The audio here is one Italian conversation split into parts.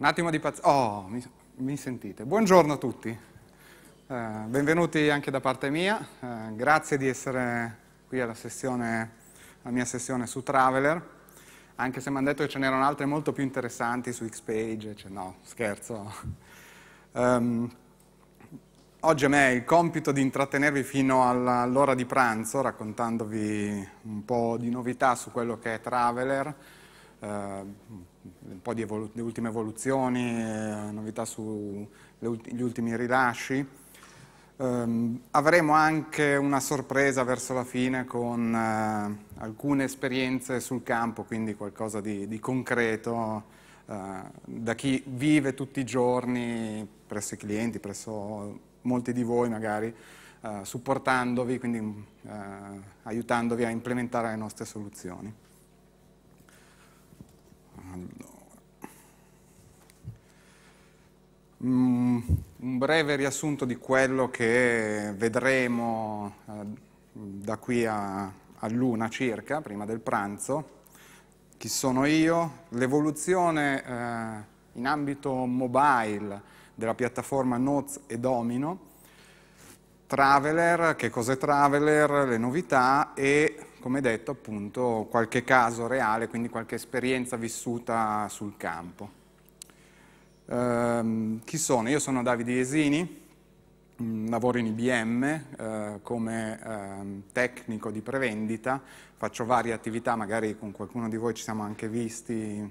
Un attimo di pazienza. Oh, mi, mi, sentite. Buongiorno a tutti. Eh, benvenuti anche da parte mia. Eh, grazie di essere qui alla, sessione, alla mia sessione su Traveler. Anche se mi hanno detto che ce n'erano altre molto più interessanti su Xpage. Cioè, no, scherzo. Um, oggi a me è il compito di intrattenervi fino all'ora di pranzo raccontandovi un po' di novità su quello che è Traveler Ehm, un po' di evolu ultime evoluzioni, eh, novità sugli ultimi rilasci. Um, avremo anche una sorpresa verso la fine con uh, alcune esperienze sul campo, quindi qualcosa di, di concreto uh, da chi vive tutti i giorni presso i clienti, presso molti di voi magari, uh, supportandovi, quindi mm, aiutandovi a implementare le nostre soluzioni. Allora. Mm, un breve riassunto di quello che vedremo eh, da qui a, luna circa, prima del pranzo. Chi sono io? L'evoluzione eh, in ambito mobile della piattaforma Notes e Domino. Traveler, che cos'è Traveler, le novità e come detto, appunto qualche caso reale, quindi qualche esperienza vissuta sul campo. Ehm, chi sono? Io sono Davide Esini, mm, lavoro in IBM eh, come eh, tecnico di prevendita, faccio varie attività, magari con qualcuno di voi ci siamo anche visti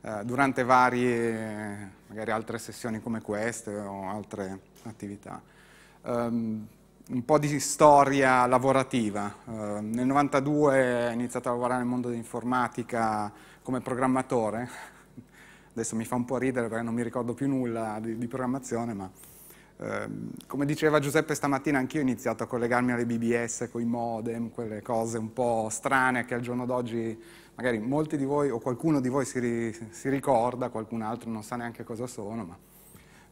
eh, durante varie, magari altre sessioni come queste o altre attività. Um, un po' di storia lavorativa. Eh, nel 92 ho iniziato a lavorare nel mondo dell'informatica come programmatore, adesso mi fa un po' ridere perché non mi ricordo più nulla di, di programmazione, ma eh, come diceva Giuseppe stamattina anch'io ho iniziato a collegarmi alle BBS, con i modem, quelle cose un po' strane che al giorno d'oggi magari molti di voi o qualcuno di voi si, ri, si ricorda, qualcun altro non sa neanche cosa sono, ma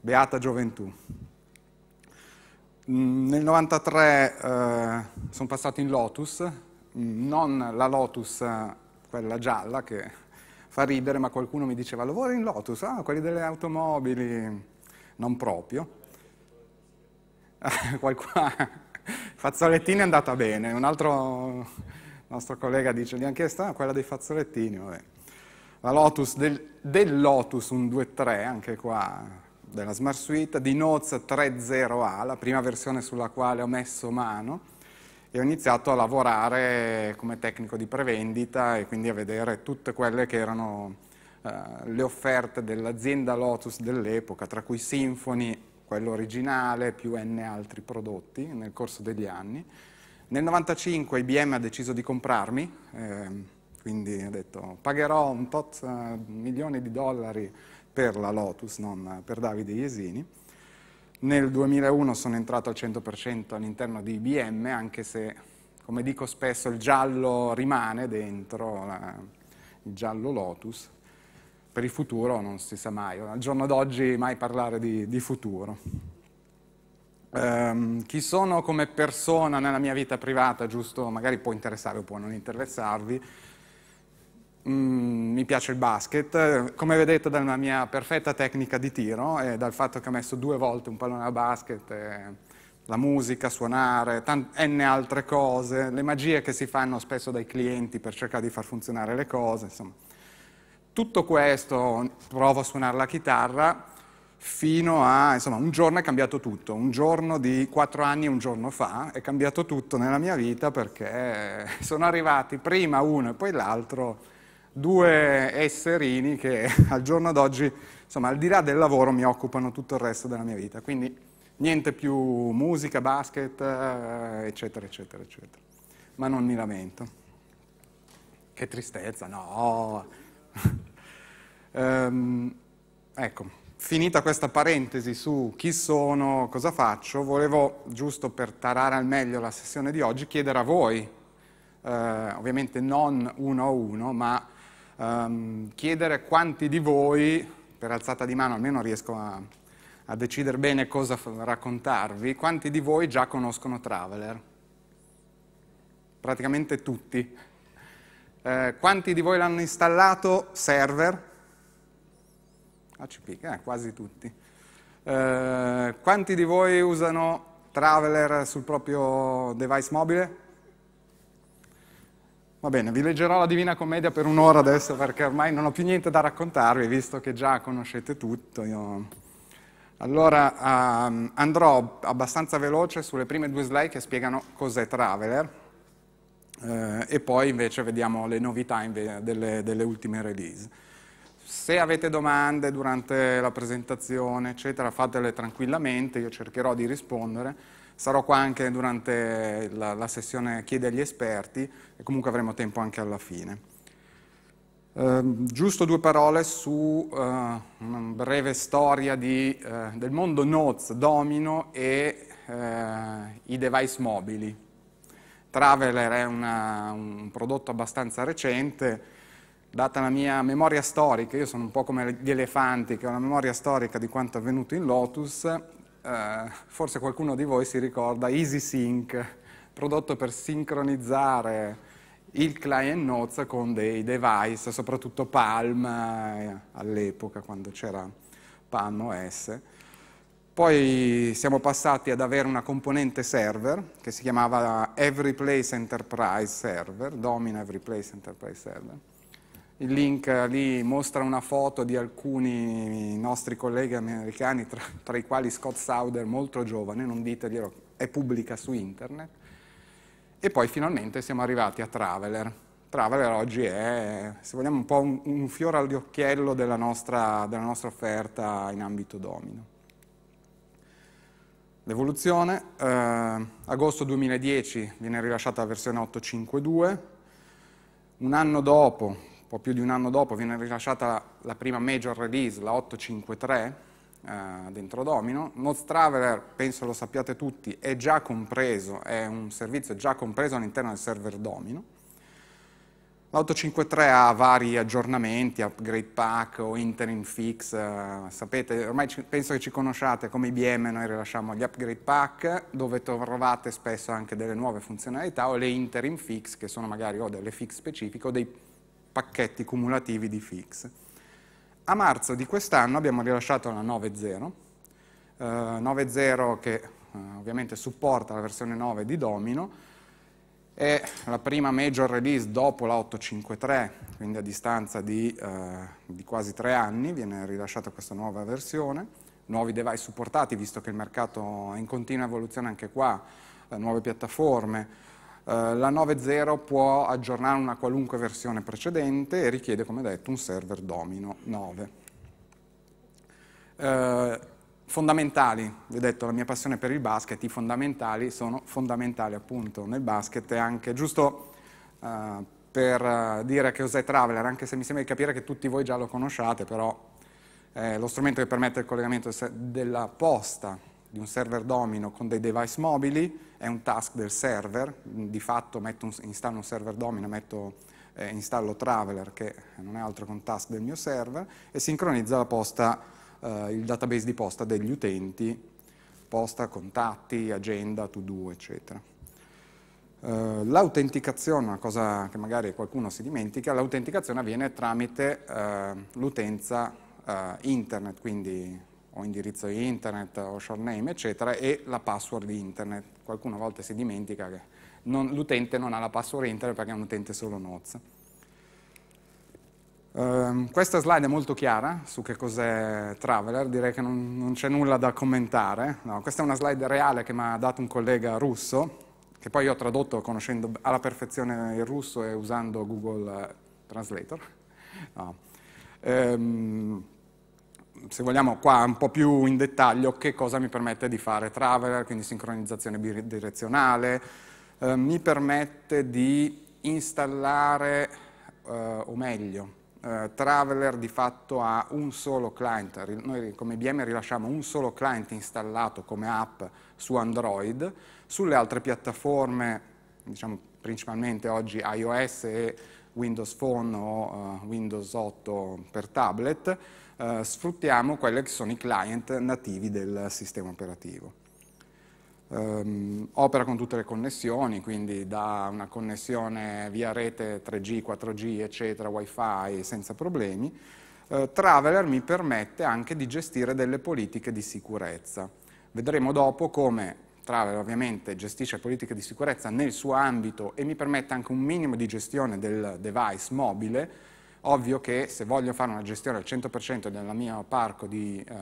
beata gioventù. Mm, nel 93 eh, sono passato in Lotus, mm, non la Lotus, eh, quella gialla che fa ridere, ma qualcuno mi diceva lavora in Lotus, ah, quelli delle automobili, non proprio. fazzolettini è andata bene, un altro nostro collega dice, gli hanno chiesto ah, quella dei fazzolettini, vabbè. La Lotus, del, del Lotus un 2-3, anche qua della Smart Suite, di Notes 3.0a, la prima versione sulla quale ho messo mano, e ho iniziato a lavorare come tecnico di prevendita e quindi a vedere tutte quelle che erano eh, le offerte dell'azienda Lotus dell'epoca, tra cui Symfony, quello originale, più N altri prodotti nel corso degli anni. Nel 95 IBM ha deciso di comprarmi, eh, quindi ha detto pagherò un tot eh, milioni di dollari per la Lotus, non per Davide Iesini. Nel 2001 sono entrato al 100% all'interno di IBM, anche se, come dico spesso, il giallo rimane dentro, la, il giallo Lotus. Per il futuro non si sa mai, al giorno d'oggi mai parlare di, di futuro. Um, chi sono come persona nella mia vita privata, giusto, magari può interessare o può non interessarvi, Mm, mi piace il basket, come vedete dalla mia perfetta tecnica di tiro e dal fatto che ho messo due volte un pallone a basket, eh, la musica, suonare, n altre cose, le magie che si fanno spesso dai clienti per cercare di far funzionare le cose, insomma. Tutto questo, provo a suonare la chitarra, fino a, insomma, un giorno è cambiato tutto, un giorno di quattro anni, un giorno fa, è cambiato tutto nella mia vita perché sono arrivati prima uno e poi l'altro due esserini che al giorno d'oggi, insomma, al di là del lavoro mi occupano tutto il resto della mia vita. Quindi niente più musica, basket, eh, eccetera, eccetera, eccetera. Ma non mi lamento. Che tristezza, no! um, ecco finita questa parentesi su chi sono, cosa faccio, volevo, giusto per tarare al meglio la sessione di oggi, chiedere a voi, eh, ovviamente non uno a uno, ma um, chiedere quanti di voi, per alzata di mano almeno riesco a, a decidere bene cosa raccontarvi, quanti di voi già conoscono Traveler? Praticamente tutti. Eh, quanti di voi l'hanno installato? Server? ACP, ah, eh, quasi tutti. Eh, quanti di voi usano Traveler sul proprio device mobile? Va bene, vi leggerò la Divina Commedia per un'ora adesso perché ormai non ho più niente da raccontarvi, visto che già conoscete tutto. Io... Allora um, andrò abbastanza veloce sulle prime due slide che spiegano cos'è Traveler eh, e poi invece vediamo le novità delle, delle, ultime release. Se avete domande durante la presentazione, eccetera, fatele tranquillamente, io cercherò di rispondere. Sarò qua anche durante la, la sessione chiede agli esperti e comunque avremo tempo anche alla fine. Eh, giusto due parole su eh, una breve storia di, eh, del mondo Notes, Domino e eh, i device mobili. Traveler è una, un prodotto abbastanza recente, data la mia memoria storica, io sono un po' come gli elefanti che ho una memoria storica di quanto è avvenuto in Lotus, eh, forse qualcuno di voi si ricorda EasySync, prodotto per sincronizzare il client notes con dei device, soprattutto Palm eh, all'epoca quando c'era Palm OS. Poi siamo passati ad avere una componente server che si chiamava Everyplace Enterprise Server, Domina Everyplace Enterprise Server, il link lì mostra una foto di alcuni nostri colleghi americani, tra, tra i quali Scott Souder, molto giovane, non diteglielo, è pubblica su internet. E poi finalmente siamo arrivati a Traveler. Traveler oggi è, se vogliamo, un po' un, un fiore all'occhiello della nostra, della nostra offerta in ambito domino. L'evoluzione, eh, agosto 2010 viene rilasciata la versione 852, un anno dopo, un po' più di un anno dopo viene rilasciata la prima major release, la 853, eh, dentro Domino. Nodes Traveler, penso lo sappiate tutti, è già compreso, è un servizio già compreso all'interno del server Domino. L'853 ha vari aggiornamenti, upgrade pack o interim fix, eh, sapete, ormai ci, penso che ci conosciate, come IBM noi rilasciamo gli upgrade pack, dove trovate spesso anche delle nuove funzionalità o le interim fix, che sono magari o delle fix specifiche o dei pacchetti cumulativi di fix. A marzo di quest'anno abbiamo rilasciato la 9.0, eh, 9.0 che eh, ovviamente supporta la versione 9 di Domino, è la prima major release dopo la 853, quindi a distanza di, eh, di, quasi tre anni viene rilasciata questa nuova versione, nuovi device supportati visto che il mercato è in continua evoluzione anche qua, eh, nuove piattaforme, eh, la 9.0 può aggiornare una qualunque versione precedente e richiede, come detto, un server domino 9. Eh, fondamentali, vi ho detto la mia passione per il basket, i fondamentali sono fondamentali appunto nel basket e anche giusto eh, per eh, dire che cos'è Traveler, anche se mi sembra di capire che tutti voi già lo conosciate, però è lo strumento che permette il collegamento della posta di un server domino con dei device mobili è un task del server, di fatto un, installo un server domino, metto, eh, installo Traveler che non è altro che un task del mio server e sincronizza posta, eh, il database di posta degli utenti, posta, contatti, agenda, to-do, eccetera. Uh, l'autenticazione, una cosa che magari qualcuno si dimentica, l'autenticazione avviene tramite uh, l'utenza uh, internet, quindi ho indirizzo internet, ho name, eccetera, e la password internet. Qualcuno a volte si dimentica che l'utente non ha la password internet perché è un utente solo Notes. Um, questa slide è molto chiara su che cos'è Traveler, direi che non, non c'è nulla da commentare. No, questa è una slide reale che mi ha dato un collega russo, che poi io ho tradotto conoscendo alla perfezione il russo e usando Google Translator. No. Um, se vogliamo qua un po' più in dettaglio che cosa mi permette di fare Traveler, quindi sincronizzazione bidirezionale, eh, mi permette di installare, eh, o meglio, eh, Traveler di fatto ha un solo client, noi come IBM rilasciamo un solo client installato come app su Android, sulle altre piattaforme, diciamo principalmente oggi iOS e Windows Phone o uh, Windows 8 per tablet, eh, sfruttiamo quelli che sono i client nativi del sistema operativo. Um, opera con tutte le connessioni, quindi da una connessione via rete 3G, 4G, eccetera, wifi senza problemi. Uh, Traveler mi permette anche di gestire delle politiche di sicurezza. Vedremo dopo come Traveler ovviamente gestisce politiche di sicurezza nel suo ambito e mi permette anche un minimo di gestione del device mobile, Ovvio che se voglio fare una gestione al 100% del mio parco di eh,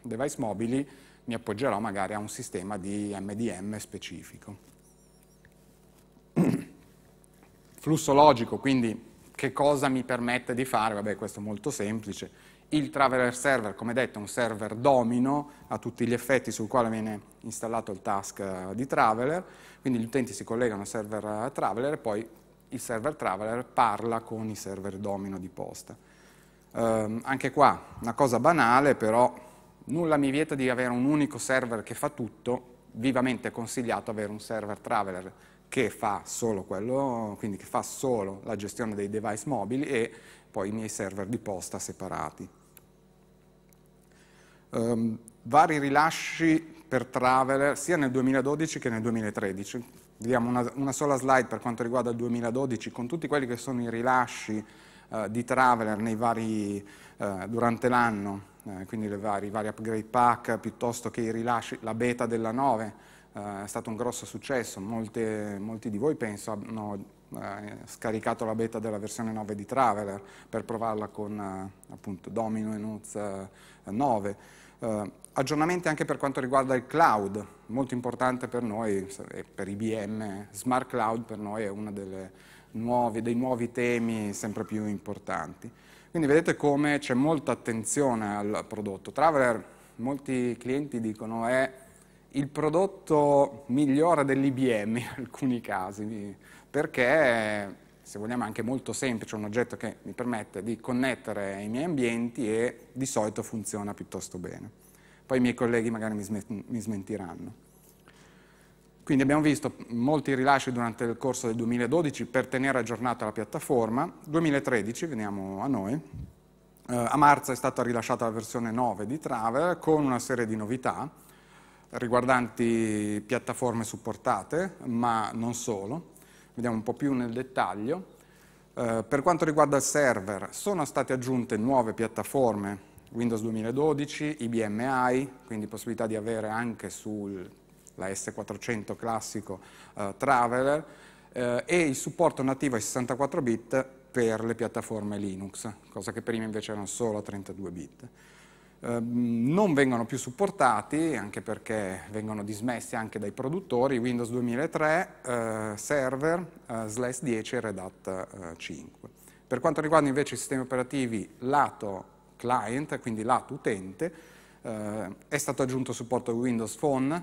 device mobili, mi appoggerò magari a un sistema di MDM specifico. Flusso logico, quindi che cosa mi permette di fare? Vabbè, questo è molto semplice. Il Traveler Server, come detto, è un server domino a tutti gli effetti sul quale viene installato il task eh, di Traveler, quindi gli utenti si collegano al server eh, Traveler e poi il server traveler parla con i server domino di posta. Um, anche qua, una cosa banale, però nulla mi vieta di avere un unico server che fa tutto, vivamente è consigliato avere un server traveler che fa solo quello, quindi che fa solo la gestione dei device mobili e poi i miei server di posta separati. Um, vari rilasci per Traveler sia nel 2012 che nel 2013, vediamo una, una, sola slide per quanto riguarda il 2012, con tutti quelli che sono i rilasci eh, di Traveler vari, eh, durante l'anno, eh, quindi i vari, vari upgrade pack, piuttosto che i rilasci, la beta della 9, eh, è stato un grosso successo, Molte, molti di voi penso hanno eh, scaricato la beta della versione 9 di Traveler per provarla con eh, appunto Domino e Nuz 9. Eh, aggiornamenti anche per quanto riguarda il cloud, molto importante per noi, per IBM, Smart Cloud per noi è uno nuove, dei nuovi temi sempre più importanti. Quindi vedete come c'è molta attenzione al prodotto. Traveler, molti clienti dicono è il prodotto migliore dell'IBM in alcuni casi, perché se vogliamo anche molto semplice, un oggetto che mi permette di connettere i miei ambienti e di solito funziona piuttosto bene. Poi i miei colleghi magari mi, smentiranno. Quindi abbiamo visto molti rilasci durante il corso del 2012 per tenere aggiornata la piattaforma. 2013, veniamo a noi, eh, a marzo è stata rilasciata la versione 9 di Travel con una serie di novità riguardanti piattaforme supportate, ma non solo vediamo un po' più nel dettaglio. Eh, per quanto riguarda il server, sono state aggiunte nuove piattaforme, Windows 2012, IBM i, quindi possibilità di avere anche sulla S400 classico eh, Traveler, eh, e il supporto nativo ai 64 bit per le piattaforme Linux, cosa che prima invece erano solo a 32 bit. Ehm, non vengono più supportati, anche perché vengono dismessi anche dai produttori, Windows 2003, eh, Server, eh, Slash 10 e Red Hat 5. Per quanto riguarda invece i sistemi operativi lato client, quindi lato utente, eh, è stato aggiunto supporto Windows Phone,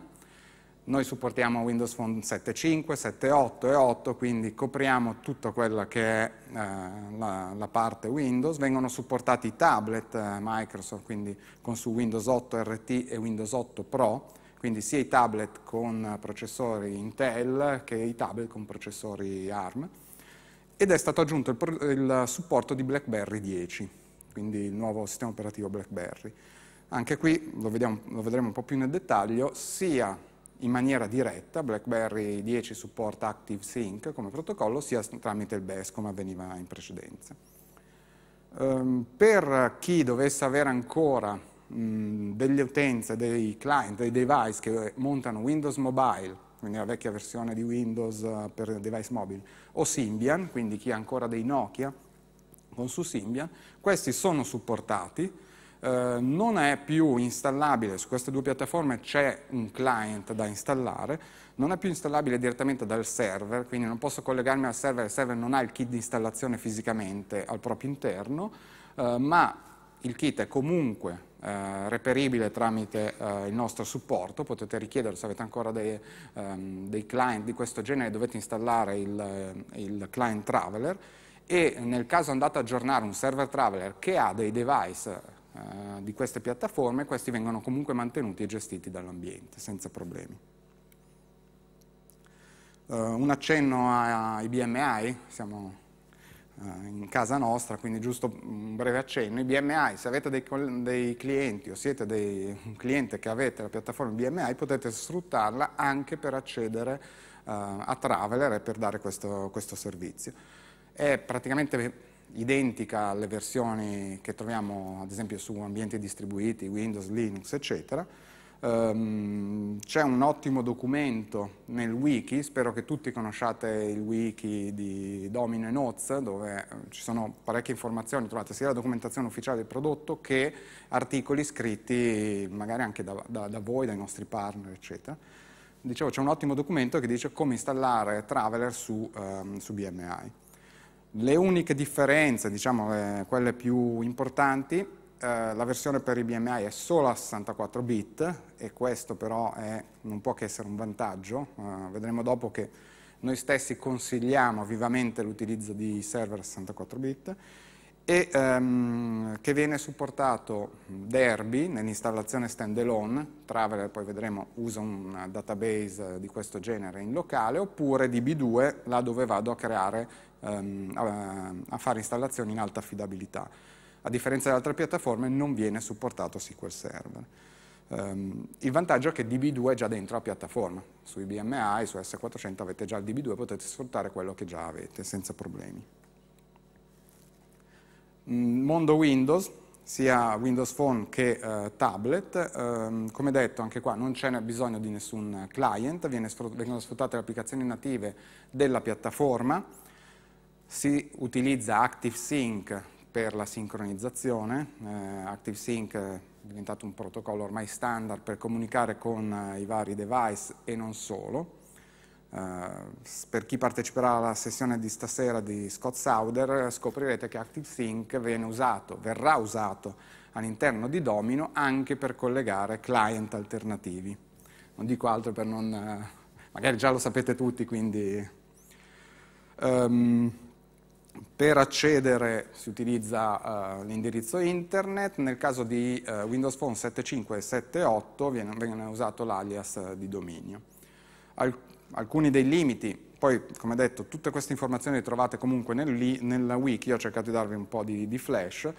noi supportiamo Windows Phone 7.5, 7.8 e 8, quindi copriamo tutta quella che è eh, la, la, parte Windows. Vengono supportati i tablet eh, Microsoft, quindi con su Windows 8 RT e Windows 8 Pro, quindi sia i tablet con processori Intel che i tablet con processori ARM. Ed è stato aggiunto il, il supporto di BlackBerry 10, quindi il nuovo sistema operativo BlackBerry. Anche qui lo, vediamo, lo vedremo un po' più nel dettaglio, sia in maniera diretta, BlackBerry 10 supporta ActiveSync come protocollo sia tramite il BES come avveniva in precedenza. Um, per chi dovesse avere ancora mh, mhmm, delle utenze, dei client, dei device che montano Windows Mobile, quindi la vecchia versione di Windows eh, per device mobile, o Symbian, quindi chi ha ancora dei Nokia con su Symbian, questi sono supportati, eh, non è più installabile, su queste due piattaforme c'è un client da installare, non è più installabile direttamente dal server, quindi non posso collegarmi al server, il server non ha il kit di installazione fisicamente al proprio interno, eh, ma il kit è comunque eh, reperibile tramite eh, il nostro supporto, potete richiederlo se avete ancora dei, ehm, dei, client di questo genere, dovete installare il, eh, il client traveler e nel caso andate ad aggiornare un server traveler che ha dei device eh, di queste piattaforme, questi vengono comunque mantenuti e gestiti dall'ambiente senza problemi. Uh, un accenno ai BMI, siamo uh, in casa nostra, quindi giusto un breve accenno. I BMI, se avete dei, dei clienti o siete dei, un cliente che avete la piattaforma BMI, potete sfruttarla anche per accedere uh, a Traveler e per dare questo, questo servizio. È praticamente identica alle versioni che troviamo ad esempio su ambienti distribuiti, Windows, Linux, eccetera. Um, C'è un ottimo documento nel wiki, spero che tutti conosciate il wiki di Domino e Noz, dove eh, ci sono parecchie informazioni, trovate sia la documentazione ufficiale del prodotto che articoli scritti magari anche da, da, da voi, dai nostri partner, eccetera dicevo c'è un ottimo documento che dice come installare Traveler su, um, su BMI. Le uniche differenze, diciamo eh, quelle più importanti, eh, la versione per i BMI è solo a 64 bit e questo però è, non può che essere un vantaggio, eh, vedremo dopo che noi stessi consigliamo vivamente l'utilizzo di server a 64 bit e ehm, che viene supportato Derby nell'installazione standalone, Traveler poi vedremo usa un database di questo genere in locale, oppure DB2 là dove vado a creare ehm, a, a fare installazioni in alta affidabilità. A differenza delle altre piattaforme non viene supportato SQL Server. Um, il vantaggio è che DB2 è già dentro la piattaforma, su IBM AI, su S400 avete già il DB2, potete sfruttare quello che già avete senza problemi. Mm, mondo Windows, sia Windows Phone che uh, tablet, um, come detto anche qua non c'è bisogno di nessun client, vengono sfruttate le applicazioni native della piattaforma, si utilizza ActiveSync per la sincronizzazione, eh, ActiveSync è diventato un protocollo ormai standard per comunicare con eh, i vari device e non solo. Eh, per chi parteciperà alla sessione di stasera di Scott Souder eh, scoprirete che ActiveSync viene usato, verrà usato all'interno di Domino anche per collegare client alternativi. Non dico altro per non... Eh, magari già lo sapete tutti, quindi... Um, per accedere si utilizza uh, l'indirizzo internet, nel caso di uh, Windows Phone 7.5 e 7.8 viene, viene, usato l'alias di dominio. Al, alcuni dei limiti, poi come detto tutte queste informazioni le trovate comunque nel, nella wiki, ho cercato di darvi un po' di, di flash,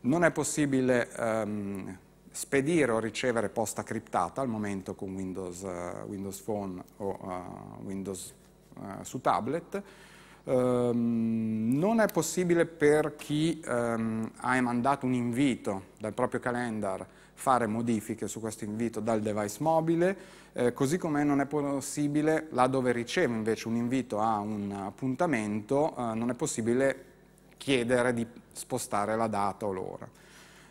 non è possibile um, spedire o ricevere posta criptata al momento con Windows, uh, Windows Phone o Windows su tablet, Um, non è possibile per chi um, ha mandato un invito dal proprio calendar fare modifiche su questo invito dal device mobile, eh, così come non è possibile, là dove riceve invece un invito a un appuntamento, eh, non è possibile chiedere di spostare la data o l'ora.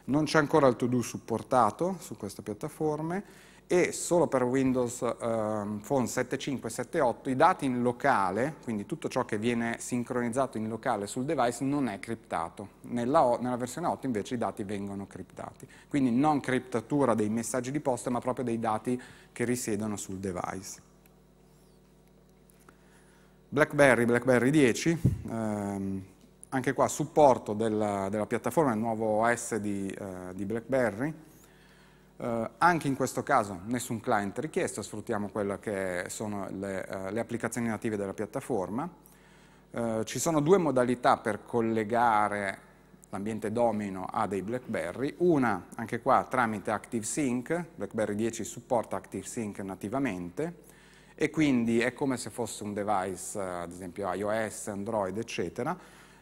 Non c'è ancora il to-do supportato su queste piattaforme, e solo per Windows eh, Phone 7.5 7.8 i dati in locale, quindi tutto ciò che viene sincronizzato in locale sul device non è criptato. Nella, nella versione 8 invece i dati vengono criptati. Quindi non criptatura dei messaggi di posta ma proprio dei dati che risiedono sul device. BlackBerry, BlackBerry 10, ehm, anche qua supporto della, della piattaforma, il nuovo OS di, eh, di BlackBerry, eh, anche in questo caso nessun client richiesto, sfruttiamo quelle che sono le, eh, le applicazioni native della piattaforma. Eh, ci sono due modalità per collegare l'ambiente domino a dei BlackBerry, una anche qua tramite ActiveSync, BlackBerry 10 supporta ActiveSync nativamente e quindi è come se fosse un device, eh, ad esempio iOS, Android, eccetera,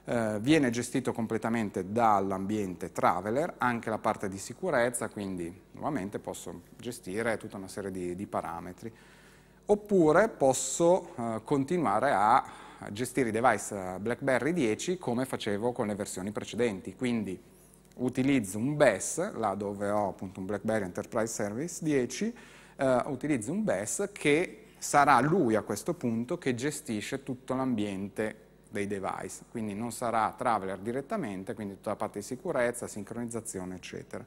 eh, viene gestito completamente dall'ambiente traveler, anche la parte di sicurezza, quindi nuovamente posso gestire tutta una serie di, di parametri. Oppure posso eh, continuare a gestire i device eh, BlackBerry 10 come facevo con le versioni precedenti, quindi utilizzo un BES, là dove ho appunto un BlackBerry Enterprise Service 10, eh, utilizzo un BES che sarà lui a questo punto che gestisce tutto l'ambiente dei device, quindi non sarà Traveler direttamente, quindi tutta la parte di sicurezza, sincronizzazione, eccetera.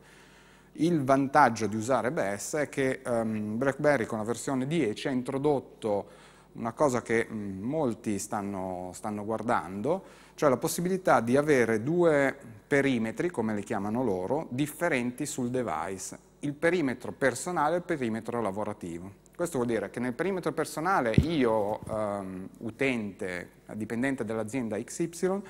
Il vantaggio di usare BS è che um, BlackBerry con la versione 10 ha introdotto una cosa che mh, molti stanno, stanno, guardando, cioè la possibilità di avere due perimetri, come li chiamano loro, differenti sul device, il perimetro personale e il perimetro lavorativo. Questo vuol dire che nel perimetro personale io, um, utente, dipendente dell'azienda XY,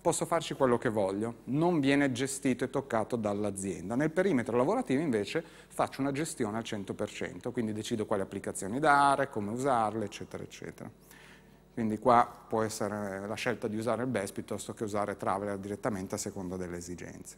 posso farci quello che voglio, non viene gestito e toccato dall'azienda. Nel perimetro lavorativo invece faccio una gestione al 100%, quindi decido quali applicazioni dare, come usarle, eccetera, eccetera. Quindi qua può essere la scelta di usare il BES piuttosto che usare Traveler direttamente a seconda delle esigenze.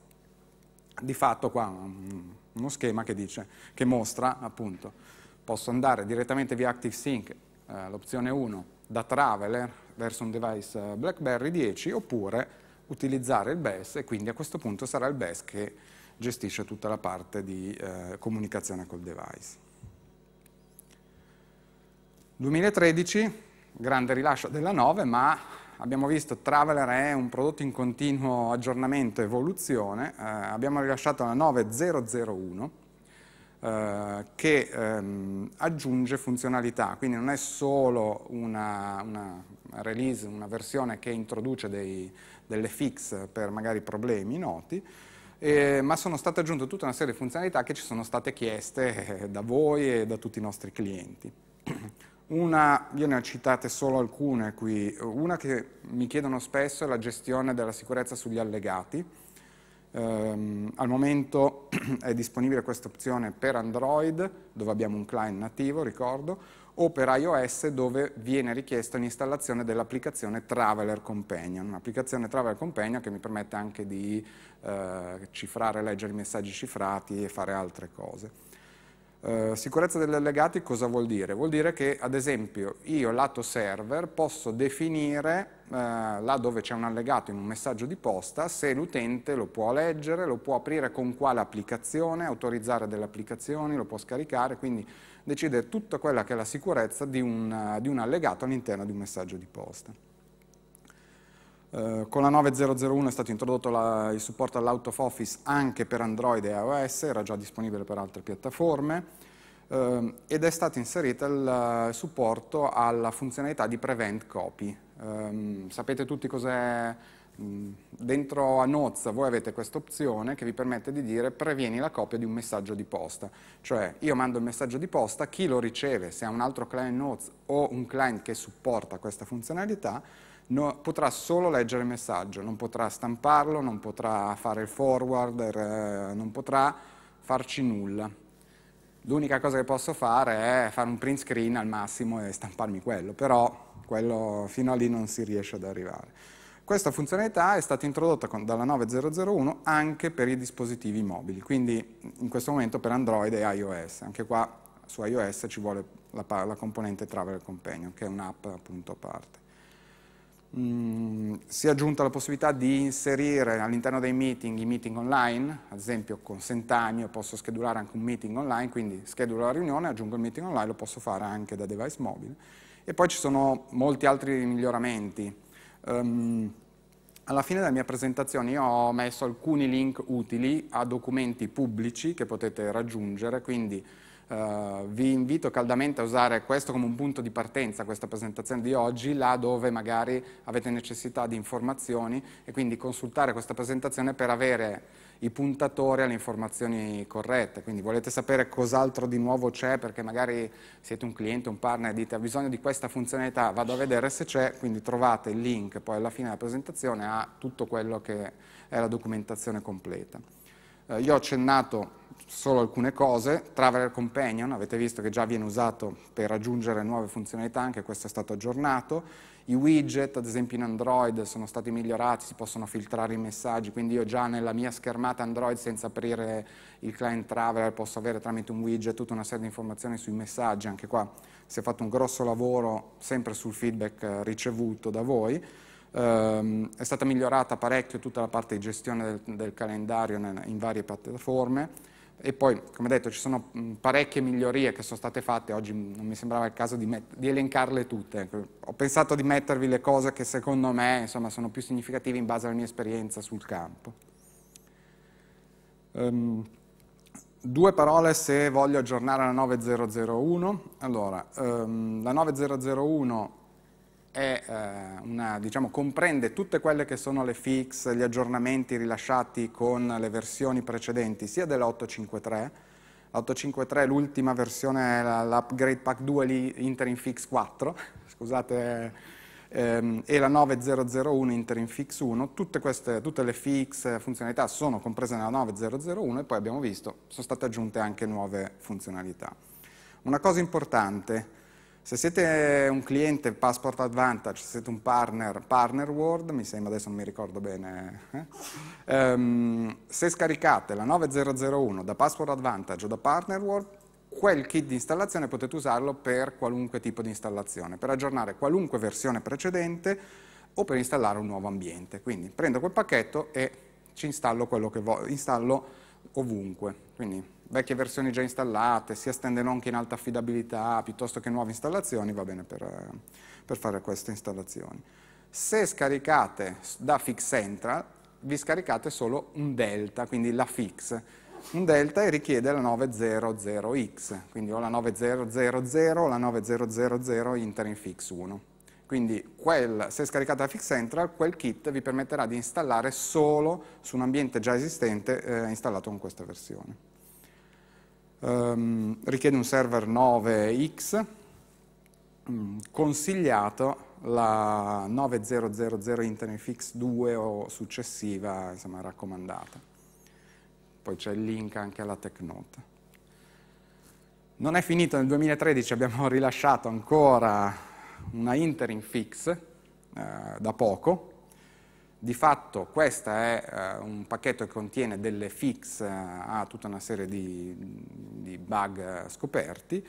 Di fatto qua mm, uno schema che, dice, che mostra appunto posso andare direttamente via ActiveSync, eh, l'opzione 1, da Traveler verso un device eh, BlackBerry 10 oppure utilizzare il BES e quindi a questo punto sarà il BES che gestisce tutta la parte di eh, comunicazione col device. 2013, grande rilascio della 9, ma abbiamo visto Traveler è un prodotto in continuo aggiornamento e evoluzione, eh, abbiamo rilasciato la 9001 eh, che ehm, aggiunge funzionalità, quindi non è solo una, una release, una versione che introduce dei, delle fix per magari problemi noti, eh, ma sono state aggiunte tutta una serie di funzionalità che ci sono state chieste da voi e da tutti i nostri clienti. Una, io ne ho citate solo alcune qui, una che mi chiedono spesso è la gestione della sicurezza sugli allegati, Um, al momento è disponibile questa opzione per Android, dove abbiamo un client nativo, ricordo, o per iOS dove viene richiesta l'installazione dell'applicazione Traveler Companion, un'applicazione Traveler Companion che mi permette anche di eh, cifrare, leggere i messaggi cifrati e fare altre cose. Eh, sicurezza degli allegati cosa vuol dire? Vuol dire che ad esempio io lato server posso definire uh, là dove c'è un allegato in un messaggio di posta se l'utente lo può leggere, lo può aprire con quale applicazione, autorizzare delle applicazioni, lo può scaricare, quindi decide tutta quella che è la sicurezza di un, di un allegato all'interno di un messaggio di posta. Eh, con la 9001 è stato introdotto la, il supporto all'out of office anche per Android e iOS, era già disponibile per altre piattaforme eh, ed è stato inserito il eh, supporto alla funzionalità di prevent copy. Ehm, sapete tutti cos'è? Mm, dentro a Nozza voi avete questa opzione che vi permette di dire previeni la copia di un messaggio di posta, cioè io mando il messaggio di posta, chi lo riceve, se ha un altro client Nozz o un client che supporta questa funzionalità, no, potrà solo leggere il messaggio, non potrà stamparlo, non potrà fare il forward, eh, non potrà farci nulla. L'unica cosa che posso fare è fare un print screen al massimo e stamparmi quello, però quello fino a lì non si riesce ad arrivare. Questa funzionalità è stata introdotta con, dalla 9001 anche per i dispositivi mobili, quindi in questo momento per Android e iOS. Anche qua su iOS ci vuole la, la componente Travel Companion, che è un'app appunto a parte si è aggiunta la possibilità di inserire all'interno dei meeting i meeting online, ad esempio con Sentamio posso schedulare anche un meeting online, quindi schedulo la riunione, aggiungo il meeting online, lo posso fare anche da device mobile. E poi ci sono molti altri miglioramenti. Um, alla fine della mia presentazione io ho messo alcuni link utili a documenti pubblici che potete raggiungere, quindi eh, vi invito caldamente a usare questo come un punto di partenza, questa presentazione di oggi, là dove magari avete necessità di informazioni e quindi consultare questa presentazione per avere i puntatori alle informazioni corrette. Quindi volete sapere cos'altro di nuovo c'è perché magari siete un cliente, un partner e dite ho bisogno di questa funzionalità, vado a vedere se c'è, quindi trovate il link poi alla fine della presentazione a tutto quello che è la documentazione completa. Uh, io ho accennato solo alcune cose. Traveler Companion, avete visto che già viene usato per aggiungere nuove funzionalità, anche questo è stato aggiornato. I widget, ad esempio in Android, sono stati migliorati, si possono filtrare i messaggi, quindi io già nella mia schermata Android senza aprire il client Traveler posso avere tramite un widget tutta una serie di informazioni sui messaggi, anche qua si è fatto un grosso lavoro sempre sul feedback eh, ricevuto da voi. Um, è stata migliorata parecchio tutta la parte di gestione del, del calendario in, in varie piattaforme e poi, come detto, ci sono mm, parecchie migliorie che sono state fatte, oggi mm, non mi sembrava il caso di, di elencarle tutte. Ho pensato di mettervi le cose che secondo me insomma, sono più significative in base alla mia esperienza sul campo. Um, due parole se voglio aggiornare la 9001. Allora, um, la 9001 è, eh, una, diciamo, comprende tutte quelle che sono le fix, gli aggiornamenti rilasciati con le versioni precedenti, sia dell'853, l'853 l'ultima versione l'Upgrade Pack 2 lì, Interim Fix 4, scusate, ehm, e la 9001 Interim Fix 1, tutte, queste, tutte le fix eh, funzionalità sono comprese nella 9001 e poi abbiamo visto sono state aggiunte anche nuove funzionalità. Una cosa importante, se siete un cliente Passport Advantage, se siete un partner, Partner World, mi sembra, adesso non mi ricordo bene, eh? Ehm, se scaricate la 9001 da Passport Advantage o da Partner World, quel kit di installazione potete usarlo per qualunque tipo di installazione, per aggiornare qualunque versione precedente o per installare un nuovo ambiente. Quindi prendo quel pacchetto e ci installo quello che voglio, installo ovunque. Quindi vecchie versioni già installate, sia standalone che in alta affidabilità, piuttosto che nuove installazioni, va bene per, eh, per fare queste installazioni. Se scaricate da FixCentral, vi scaricate solo un delta, quindi la fix. Un delta e richiede la 900X, quindi o la 9000 o la 9000 Interim Fix 1. Quindi quel, se scaricate da FixCentral, quel kit vi permetterà di installare solo su un ambiente già esistente eh, installato con questa versione ehm, richiede un server 9X, mm, consigliato la 9000 Internet Fix 2 o successiva, insomma raccomandata. Poi c'è il link anche alla TechNote. Non è finito, nel 2013 abbiamo rilasciato ancora una Interim Fix eh, da poco, di fatto questo è uh, un pacchetto che contiene delle fix uh, a tutta una serie di, di bug eh, scoperti,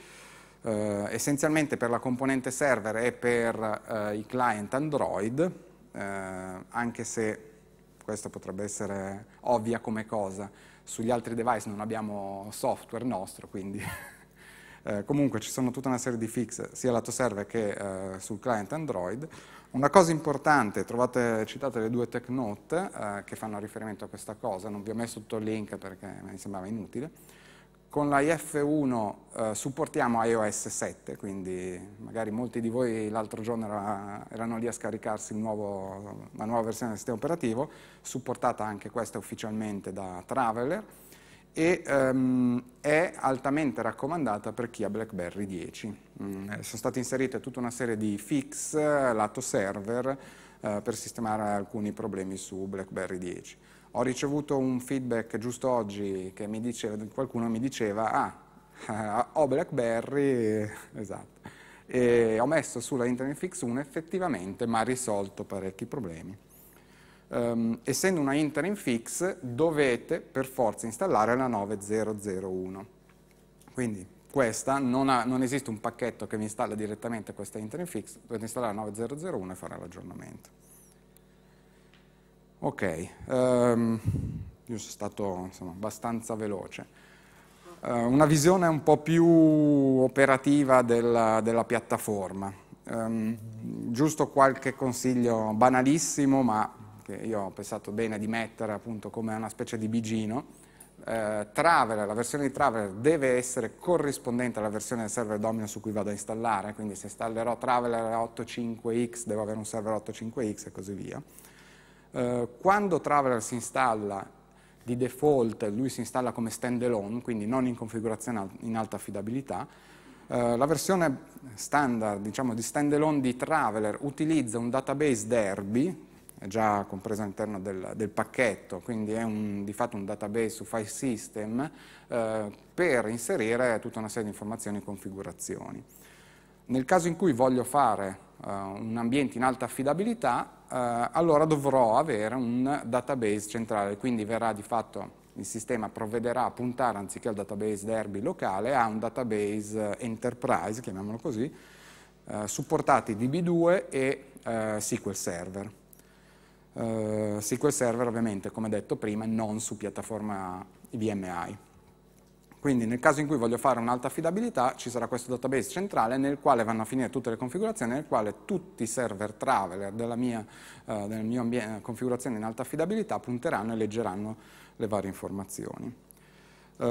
essenzialmente per la componente server e per i client Android, anche se questo potrebbe essere ovvia come cosa, sugli altri device non abbiamo software nostro, quindi comunque ci sono tutta una serie di fix sia lato server che sul client Android, una cosa importante, trovate, citate le due tech note eh, che fanno riferimento a questa cosa, non vi ho messo tutto il link perché mi sembrava inutile, con la IF1 eh, supportiamo iOS 7, quindi magari molti di voi l'altro giorno era, erano lì a scaricarsi nuovo, la nuova versione del sistema operativo, supportata anche questa ufficialmente da Traveler, e um, è altamente raccomandata per chi ha BlackBerry 10. Mm, eh, sono state inserite tutta una serie di fix eh, lato server uh, per sistemare alcuni problemi su BlackBerry 10. Ho ricevuto un feedback giusto oggi che mi diceva, qualcuno mi diceva ah, ho BlackBerry, esatto, e ho messo sulla Internet Fix 1 effettivamente, ma ha risolto parecchi problemi ehm, essendo una interim fix dovete per forza installare la 9001. Quindi questa, non, ha, non esiste un pacchetto che vi installa direttamente questa interim fix, dovete installare la 9001 e fare l'aggiornamento. Ok, um, io sono stato insomma, abbastanza veloce eh, una visione un po' più operativa della, della piattaforma. Um, giusto qualche consiglio banalissimo, ma che io ho pensato bene di mettere appunto come una specie di bigino, eh, Traveler, la versione di Traveler deve essere corrispondente alla versione del server domino su cui vado a installare, quindi se installerò Traveler 85X devo avere un server 85X e così via. Eh, quando Traveler si installa, di default lui si installa come standalone, quindi non in configurazione in alta affidabilità, eh, la versione standard, diciamo, di standalone di Traveler utilizza un database Derby, già compresa all'interno del, del, pacchetto, quindi è un, di fatto un database su file system eh, per inserire tutta una serie di informazioni e configurazioni. Nel caso in cui voglio fare uh, un ambiente in alta affidabilità, uh, allora dovrò avere un database centrale, quindi verrà di fatto il sistema provvederà a puntare, anziché al database Derby locale, a un database eh, enterprise, chiamiamolo così, uh, supportati DB2 e SQL Server. Uh, eh, SQL Server ovviamente, come detto prima, non su piattaforma VMI. Quindi nel caso in cui voglio fare un'alta affidabilità ci sarà questo database centrale nel quale vanno a finire tutte le configurazioni, nel quale tutti i server traveler della mia, uh, eh, della mia configurazione in alta affidabilità punteranno e leggeranno le varie informazioni. Eh,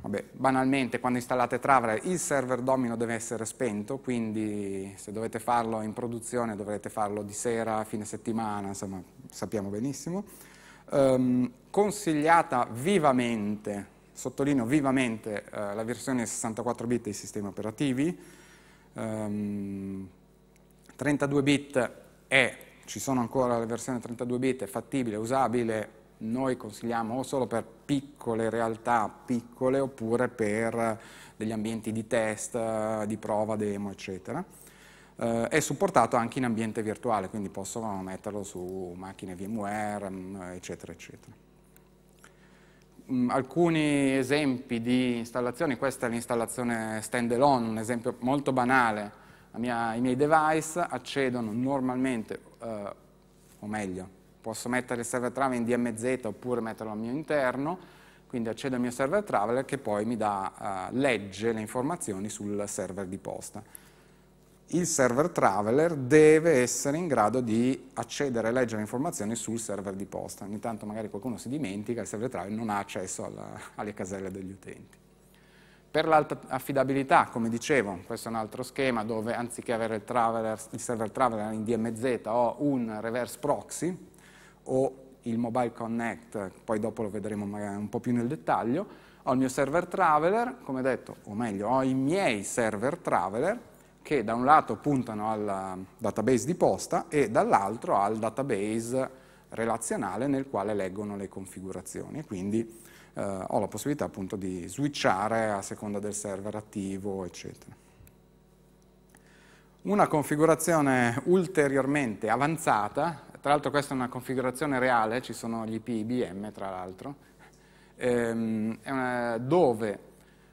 vabbè, banalmente quando installate Traveler il server domino deve essere spento, quindi se dovete farlo in produzione dovrete farlo di sera, fine settimana, insomma sappiamo benissimo. Um, consigliata vivamente, sottolineo vivamente, uh, la versione 64 bit dei sistemi operativi, um, ehm, 32 bit è, ci sono ancora la versione 32 bit, è fattibile, usabile, noi consigliamo o solo per piccole realtà, piccole, oppure per eh, degli ambienti di test, eh, di prova, demo, eccetera. Eh, è supportato anche in ambiente virtuale, quindi possono metterlo su macchine VMware, mm, eccetera, eccetera. Mm, alcuni esempi di installazioni, questa è l'installazione standalone, un esempio molto banale, mia, i miei device accedono normalmente, eh, o meglio, posso mettere il server travel in DMZ oppure metterlo al mio interno, quindi accedo al mio server traveler che poi mi dà, uh, legge le informazioni sul server di posta. Il server traveler deve essere in grado di accedere e leggere informazioni sul server di posta. Ogni tanto magari qualcuno si dimentica, il server traveler non ha accesso alla, alle caselle degli utenti. Per l'alta affidabilità, come dicevo, questo è un altro schema dove anziché avere il, traveler, il server traveler in DMZ ho un reverse proxy, o il Mobile Connect, poi dopo lo vedremo magari un po' più nel dettaglio, ho il mio server Traveler, come detto, o meglio, ho i miei server Traveler, che da un lato puntano al database di posta e dall'altro al database relazionale nel quale leggono le configurazioni. Quindi eh, ho la possibilità appunto di switchare a seconda del server attivo, eccetera. Una configurazione ulteriormente avanzata tra l'altro questa è una configurazione reale, ci sono gli IP IBM tra l'altro, ehm, dove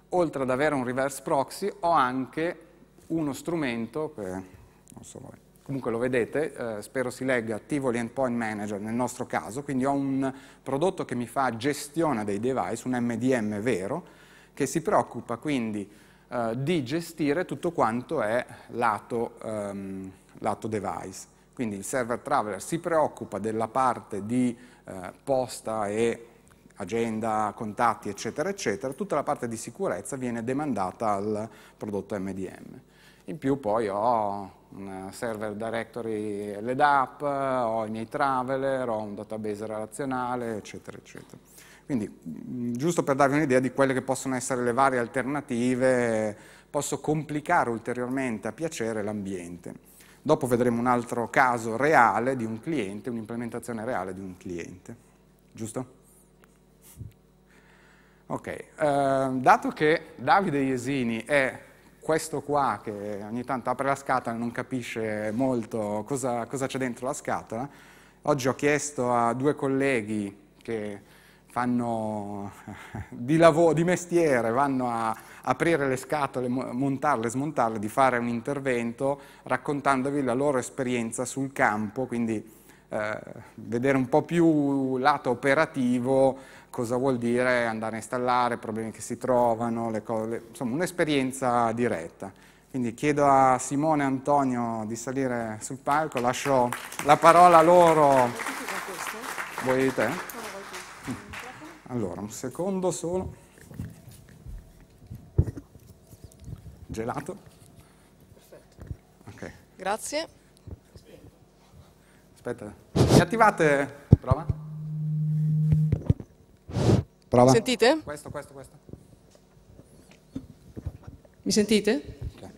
oltre ad avere un reverse proxy ho anche uno strumento, che, so, comunque lo vedete, eh, spero si legga, Tivoli Endpoint Manager nel nostro caso, quindi ho un prodotto che mi fa gestione dei device, un MDM vero, che si preoccupa quindi eh, di gestire tutto quanto è lato, ehm, lato device. Quindi il server traveler si preoccupa della parte di eh, posta e agenda, contatti, eccetera, eccetera, tutta la parte di sicurezza viene demandata al prodotto MDM. In più poi ho un server directory LED ho i miei traveler, ho un database relazionale, eccetera, eccetera. Quindi, giusto per darvi un'idea di quelle che possono essere le varie alternative, posso complicare ulteriormente a piacere l'ambiente. Dopo vedremo un altro caso reale di un cliente, un'implementazione reale di un cliente, giusto? Ok, eh, dato che Davide Iesini è questo qua che ogni tanto apre la scatola e non capisce molto cosa, c'è dentro la scatola, oggi ho chiesto a due colleghi che fanno di, lavoro, di mestiere, vanno a aprire le scatole, montarle, smontarle, di fare un intervento raccontandovi la loro esperienza sul campo, quindi eh, vedere un po' più lato operativo cosa vuol dire andare a installare, problemi che si trovano, le cose, insomma un'esperienza diretta. Quindi chiedo a Simone e Antonio di salire sul palco, lascio la parola a loro. Vuoi di te? Allora, un secondo solo. Gelato? Perfetto. Grazie. Aspetta, mi attivate? Prova. Prova. Sentite? Questo, questo, questo. Mi sentite? Okay.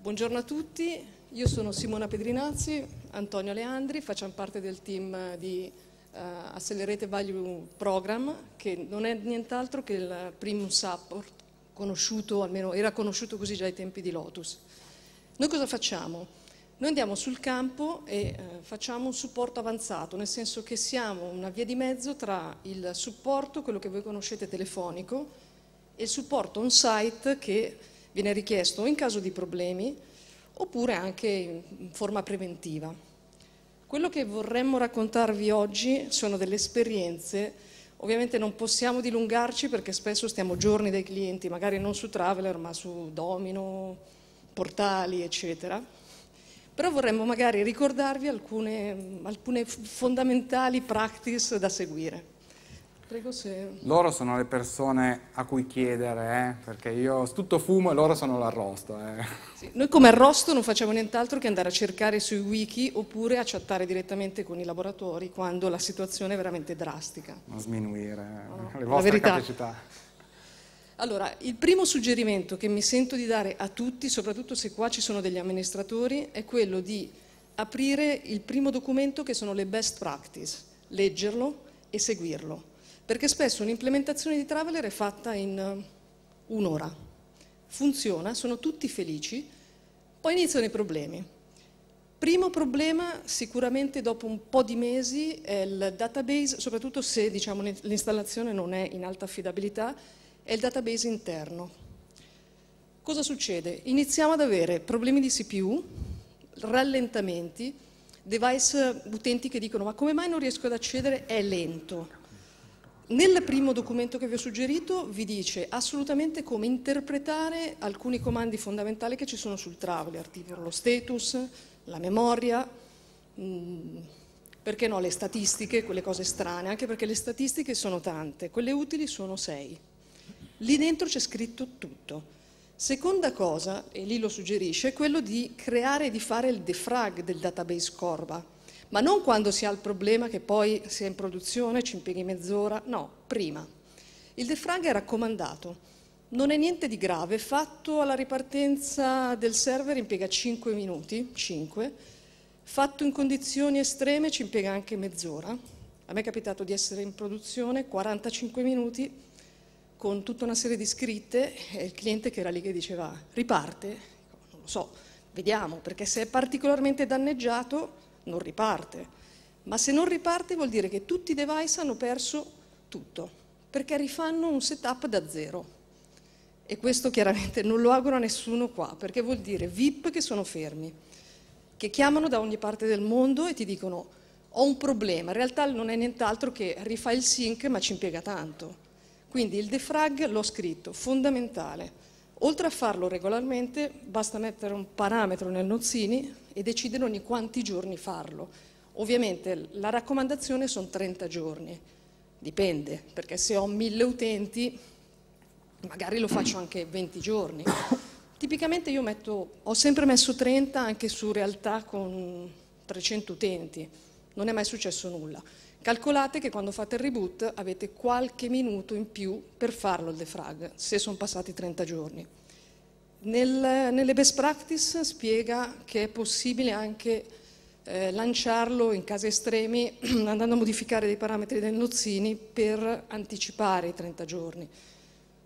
Buongiorno a tutti, io sono Simona Pedrinazzi, Antonio Leandri, facciamo parte del team di uh, Accelerate Value Program, che non è nient'altro che il Premium Support conosciuto, almeno era conosciuto così già ai tempi di Lotus. Noi cosa facciamo? Noi andiamo sul campo e eh, facciamo un supporto avanzato, nel senso che siamo una via di mezzo tra il supporto, quello che voi conoscete telefonico, e il supporto on-site che viene richiesto in caso di problemi oppure anche in forma preventiva. Quello che vorremmo raccontarvi oggi sono delle esperienze Ovviamente non possiamo dilungarci perché spesso stiamo giorni dai clienti, magari non su Traveler ma su Domino, portali eccetera. Però vorremmo magari ricordarvi alcune, alcune fondamentali practice da seguire. Prego se... Loro sono le persone a cui chiedere, eh? perché io tutto fumo e loro sono l'arrosto. Eh? Sì, noi come arrosto non facciamo nient'altro che andare a cercare sui wiki oppure a chattare direttamente con i laboratori quando la situazione è veramente drastica. Non sminuire eh, no, le vostre capacità. Allora, il primo suggerimento che mi sento di dare a tutti, soprattutto se qua ci sono degli amministratori, è quello di aprire il primo documento che sono le best practice, leggerlo e seguirlo perché spesso un'implementazione di Traveler è fatta in eh, un'ora, funziona, sono tutti felici, poi iniziano i problemi. Primo problema, sicuramente dopo un po' di mesi, è il database, soprattutto se diciamo, l'installazione non è in alta affidabilità, è il database interno. Cosa succede? Iniziamo ad avere problemi di CPU, rallentamenti, device utenti che dicono ma come mai non riesco ad accedere? È lento. Nel primo documento che vi ho suggerito vi dice assolutamente come interpretare alcuni comandi fondamentali che ci sono sul traveler, tipo lo status, la memoria, mm, perché no, le statistiche, quelle cose strane, anche perché le statistiche sono tante, quelle utili sono sei. Lì dentro c'è scritto tutto. Seconda cosa, e lì lo suggerisce, è quello di creare e di fare il defrag del database Corba ma non quando si ha il problema che poi si è in produzione, ci impieghi mezz'ora, no, prima. Il defrag è raccomandato. Non è niente di grave, fatto alla ripartenza del server impiega 5 minuti, 5, fatto in condizioni estreme ci impiega anche mezz'ora. A me è capitato di essere in produzione 45 minuti con tutta una serie di scritte e il cliente che era lì che diceva riparte, non lo so, vediamo, perché se è particolarmente danneggiato non riparte. Ma se non riparte vuol dire che tutti i device hanno perso tutto, perché rifanno un setup da zero. E questo chiaramente non lo auguro a nessuno qua, perché vuol dire VIP che sono fermi, che chiamano da ogni parte del mondo e ti dicono ho un problema, in realtà non è nient'altro che rifà il sync ma ci impiega tanto. Quindi il defrag l'ho scritto, fondamentale Oltre a farlo regolarmente, basta mettere un parametro nel Nozzini e decidere ogni quanti giorni farlo. Ovviamente la raccomandazione sono 30 giorni, dipende, perché se ho mille utenti magari lo faccio anche 20 giorni. Tipicamente io metto, ho sempre messo 30 anche su realtà con 300 utenti, non è mai successo nulla. Calcolate che quando fate il reboot avete qualche minuto in più per farlo il defrag, se sono passati 30 giorni. Nel, nelle best practice spiega che è possibile anche eh, lanciarlo in casi estremi andando a modificare dei parametri dei nozzini per anticipare i 30 giorni.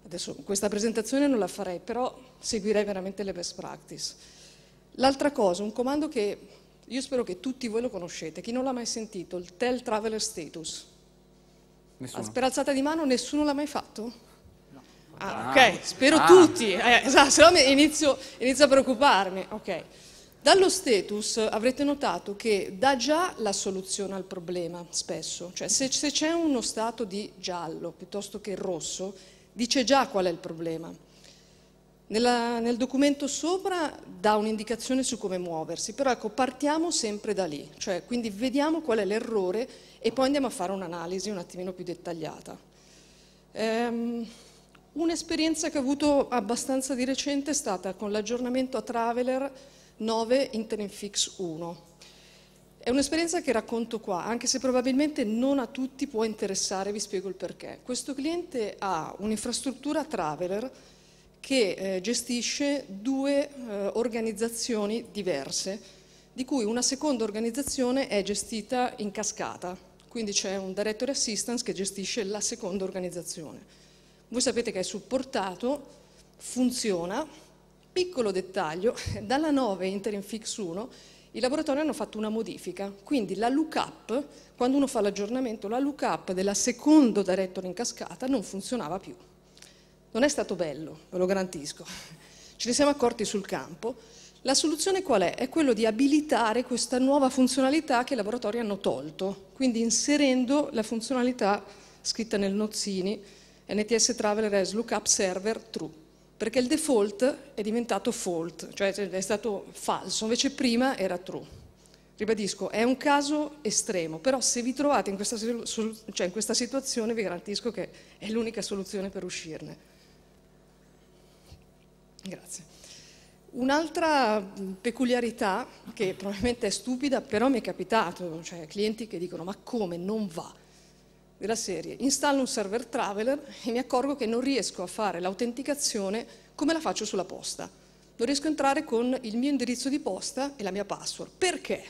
Adesso questa presentazione non la farei, però seguirei veramente le best practice. L'altra cosa, un comando che io spero che tutti voi lo conoscete. Chi non l'ha mai sentito, il Tel Traveler Status. Nessuno. Per alzata di mano nessuno l'ha mai fatto? Ah, ah, ok, spero ah. tutti, eh, esatto, se no inizio, inizio, a preoccuparmi. Okay. Dallo status avrete notato che dà già la soluzione al problema spesso, cioè se, se c'è uno stato di giallo piuttosto che rosso, dice già qual è il problema. Nella, nel documento sopra dà un'indicazione su come muoversi, però ecco, partiamo sempre da lì, cioè quindi vediamo qual è l'errore e poi andiamo a fare un'analisi un attimino più dettagliata. Ehm, un'esperienza che ho avuto abbastanza di recente è stata con l'aggiornamento a Traveler 9 Interim Fix 1. È un'esperienza che racconto qua, anche se probabilmente non a tutti può interessare, vi spiego il perché. Questo cliente ha un'infrastruttura Traveler che eh, gestisce due eh, organizzazioni diverse, di cui una seconda organizzazione è gestita in cascata, quindi c'è un director assistance che gestisce la seconda organizzazione. Voi sapete che è supportato, funziona, piccolo dettaglio, dalla 9 interim fix 1 i laboratori hanno fatto una modifica, quindi la lookup, quando uno fa l'aggiornamento, la lookup della seconda director in cascata non funzionava più. Non è stato bello, ve lo garantisco. Ce ne siamo accorti sul campo. La soluzione qual è? È quello di abilitare questa nuova funzionalità che i laboratori hanno tolto, quindi inserendo la funzionalità scritta nel Nozzini, NTS Traveler as Lookup Server True, perché il default è diventato fault, cioè è stato falso, invece prima era true. Ribadisco, è un caso estremo, però se vi trovate in questa, cioè in questa situazione vi garantisco che è l'unica soluzione per uscirne. Grazie. Un'altra peculiarità, che probabilmente è stupida, però mi è capitato, cioè clienti che dicono ma come non va? Della serie, installo un server traveler e mi accorgo che non riesco a fare l'autenticazione come la faccio sulla posta. Non riesco a entrare con il mio indirizzo di posta e la mia password. Perché?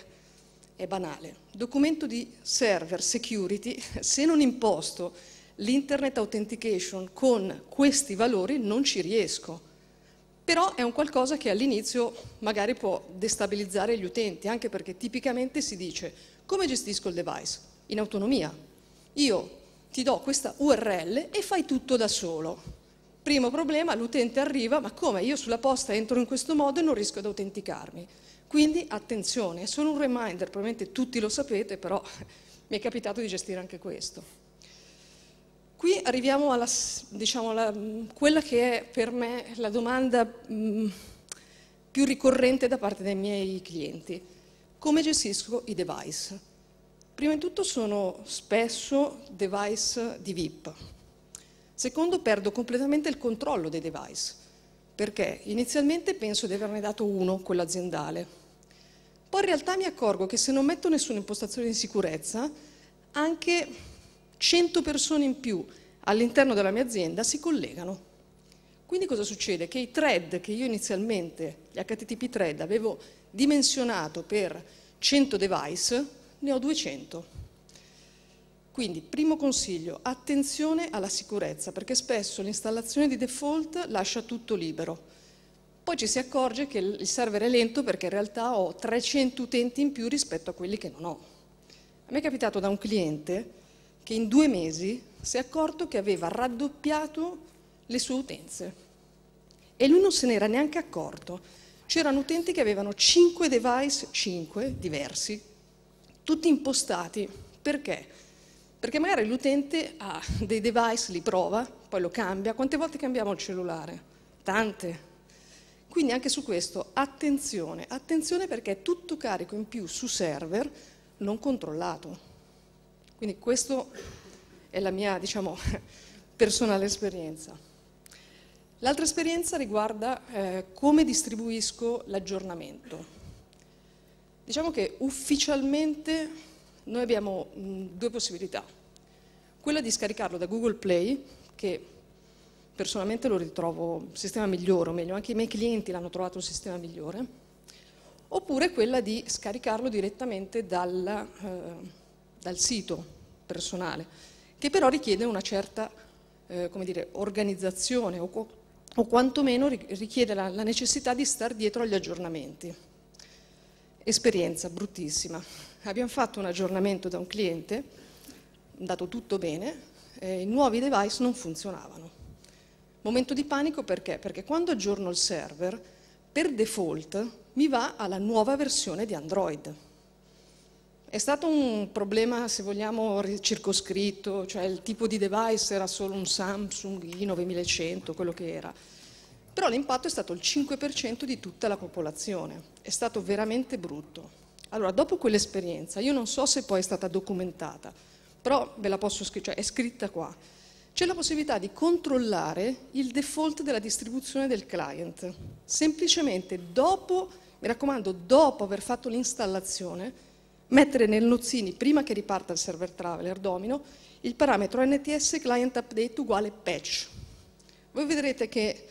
È banale. Documento di server security, se non imposto l'internet authentication con questi valori non ci riesco però è un qualcosa che all'inizio magari può destabilizzare gli utenti, anche perché tipicamente si dice come gestisco il device? In autonomia. Io ti do questa URL e fai tutto da solo. Primo problema, l'utente arriva, ma come? Io sulla posta entro in questo modo e non riesco ad autenticarmi. Quindi attenzione, è solo un reminder, probabilmente tutti lo sapete, però mi è capitato di gestire anche questo. Qui arriviamo alla, diciamo, alla, quella che è per me la domanda mh, mm, più ricorrente da parte dei miei clienti. Come gestisco i device? Prima di tutto sono spesso device di VIP. Secondo, perdo completamente il controllo dei device, perché inizialmente penso di averne dato uno, quello aziendale. Poi in realtà mi accorgo che se non metto nessuna impostazione di sicurezza, anche 100 persone in più all'interno della mia azienda si collegano. Quindi cosa succede? Che i thread che io inizialmente, gli HTTP thread, avevo dimensionato per 100 device, ne ho 200. Quindi, primo consiglio, attenzione alla sicurezza, perché spesso l'installazione di default lascia tutto libero. Poi ci si accorge che il server è lento perché in realtà ho 300 utenti in più rispetto a quelli che non ho. A me è capitato da un cliente che in due mesi si è accorto che aveva raddoppiato le sue utenze. E lui non se n'era neanche accorto. C'erano utenti che avevano 5 device, 5 diversi, tutti impostati. Perché? Perché magari l'utente ha dei device, li prova, poi lo cambia. Quante volte cambiamo il cellulare? Tante. Quindi anche su questo attenzione, attenzione perché è tutto carico in più su server non controllato. Quindi questa è la mia, diciamo, personale esperienza. L'altra esperienza riguarda eh, come distribuisco l'aggiornamento. Diciamo che ufficialmente noi abbiamo mh, mm, due possibilità. Quella di scaricarlo da Google Play, che personalmente lo ritrovo un sistema migliore, o meglio, anche i miei clienti l'hanno trovato un sistema migliore, oppure quella di scaricarlo direttamente dal, eh, dal sito personale, che però richiede una certa eh, dire, organizzazione o, o, quantomeno richiede la, la necessità di stare dietro agli aggiornamenti. Esperienza bruttissima. Abbiamo fatto un aggiornamento da un cliente, andato tutto bene, eh, i nuovi device non funzionavano. Momento di panico perché? Perché quando aggiorno il server, per default mi va alla nuova versione di Android. È stato un problema, se vogliamo, circoscritto, cioè il tipo di device era solo un Samsung i9100, quello che era. Però l'impatto è stato il 5% di tutta la popolazione. È stato veramente brutto. Allora, dopo quell'esperienza, io non so se poi è stata documentata, però ve la posso scrivere, cioè è scritta qua. C'è la possibilità di controllare il default della distribuzione del client. Semplicemente dopo, mi raccomando, dopo aver fatto l'installazione, mettere nel nozzini prima che riparta il server traveler domino il parametro nts client update uguale patch. Voi vedrete che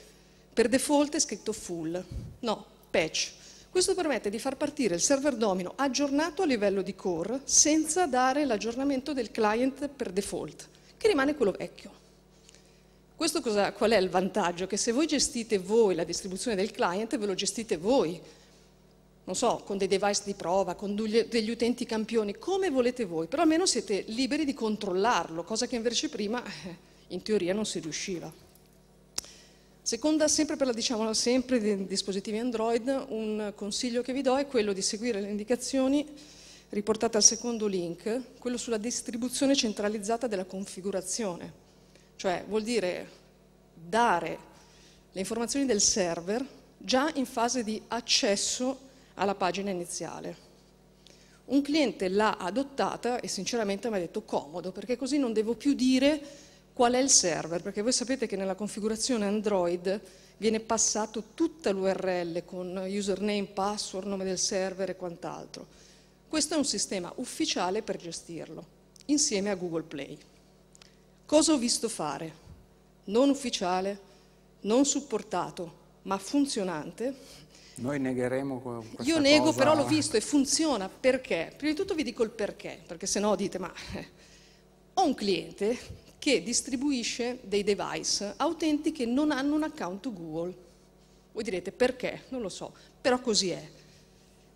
per default è scritto full, no, patch. Questo permette di far partire il server domino aggiornato a livello di core senza dare l'aggiornamento del client per default, che rimane quello vecchio. Questo cosa, qual è il vantaggio? Che se voi gestite voi la distribuzione del client, ve lo gestite voi, non so, con dei device di prova, con degli utenti campioni, come volete voi, però almeno siete liberi di controllarlo, cosa che invece prima eh, in teoria non si riusciva. Seconda, sempre per la diciamo sempre dei dispositivi Android, un consiglio che vi do è quello di seguire le indicazioni riportate al secondo link, quello sulla distribuzione centralizzata della configurazione, cioè vuol dire dare le informazioni del server già in fase di accesso alla pagina iniziale. Un cliente l'ha adottata e sinceramente mi ha detto comodo, perché così non devo più dire qual è il server, perché voi sapete che nella configurazione Android viene passato tutta l'URL con username, password, nome del server e quant'altro. Questo è un sistema ufficiale per gestirlo, insieme a Google Play. Cosa ho visto fare? Non ufficiale, non supportato, ma funzionante, noi negheremo questa cosa. Io nego, cosa... però l'ho visto e funziona. Perché? Prima di tutto vi dico il perché, perché se no dite, ma eh, ho un cliente che distribuisce dei device a utenti che non hanno un account Google. Voi direte perché? Non lo so, però così è.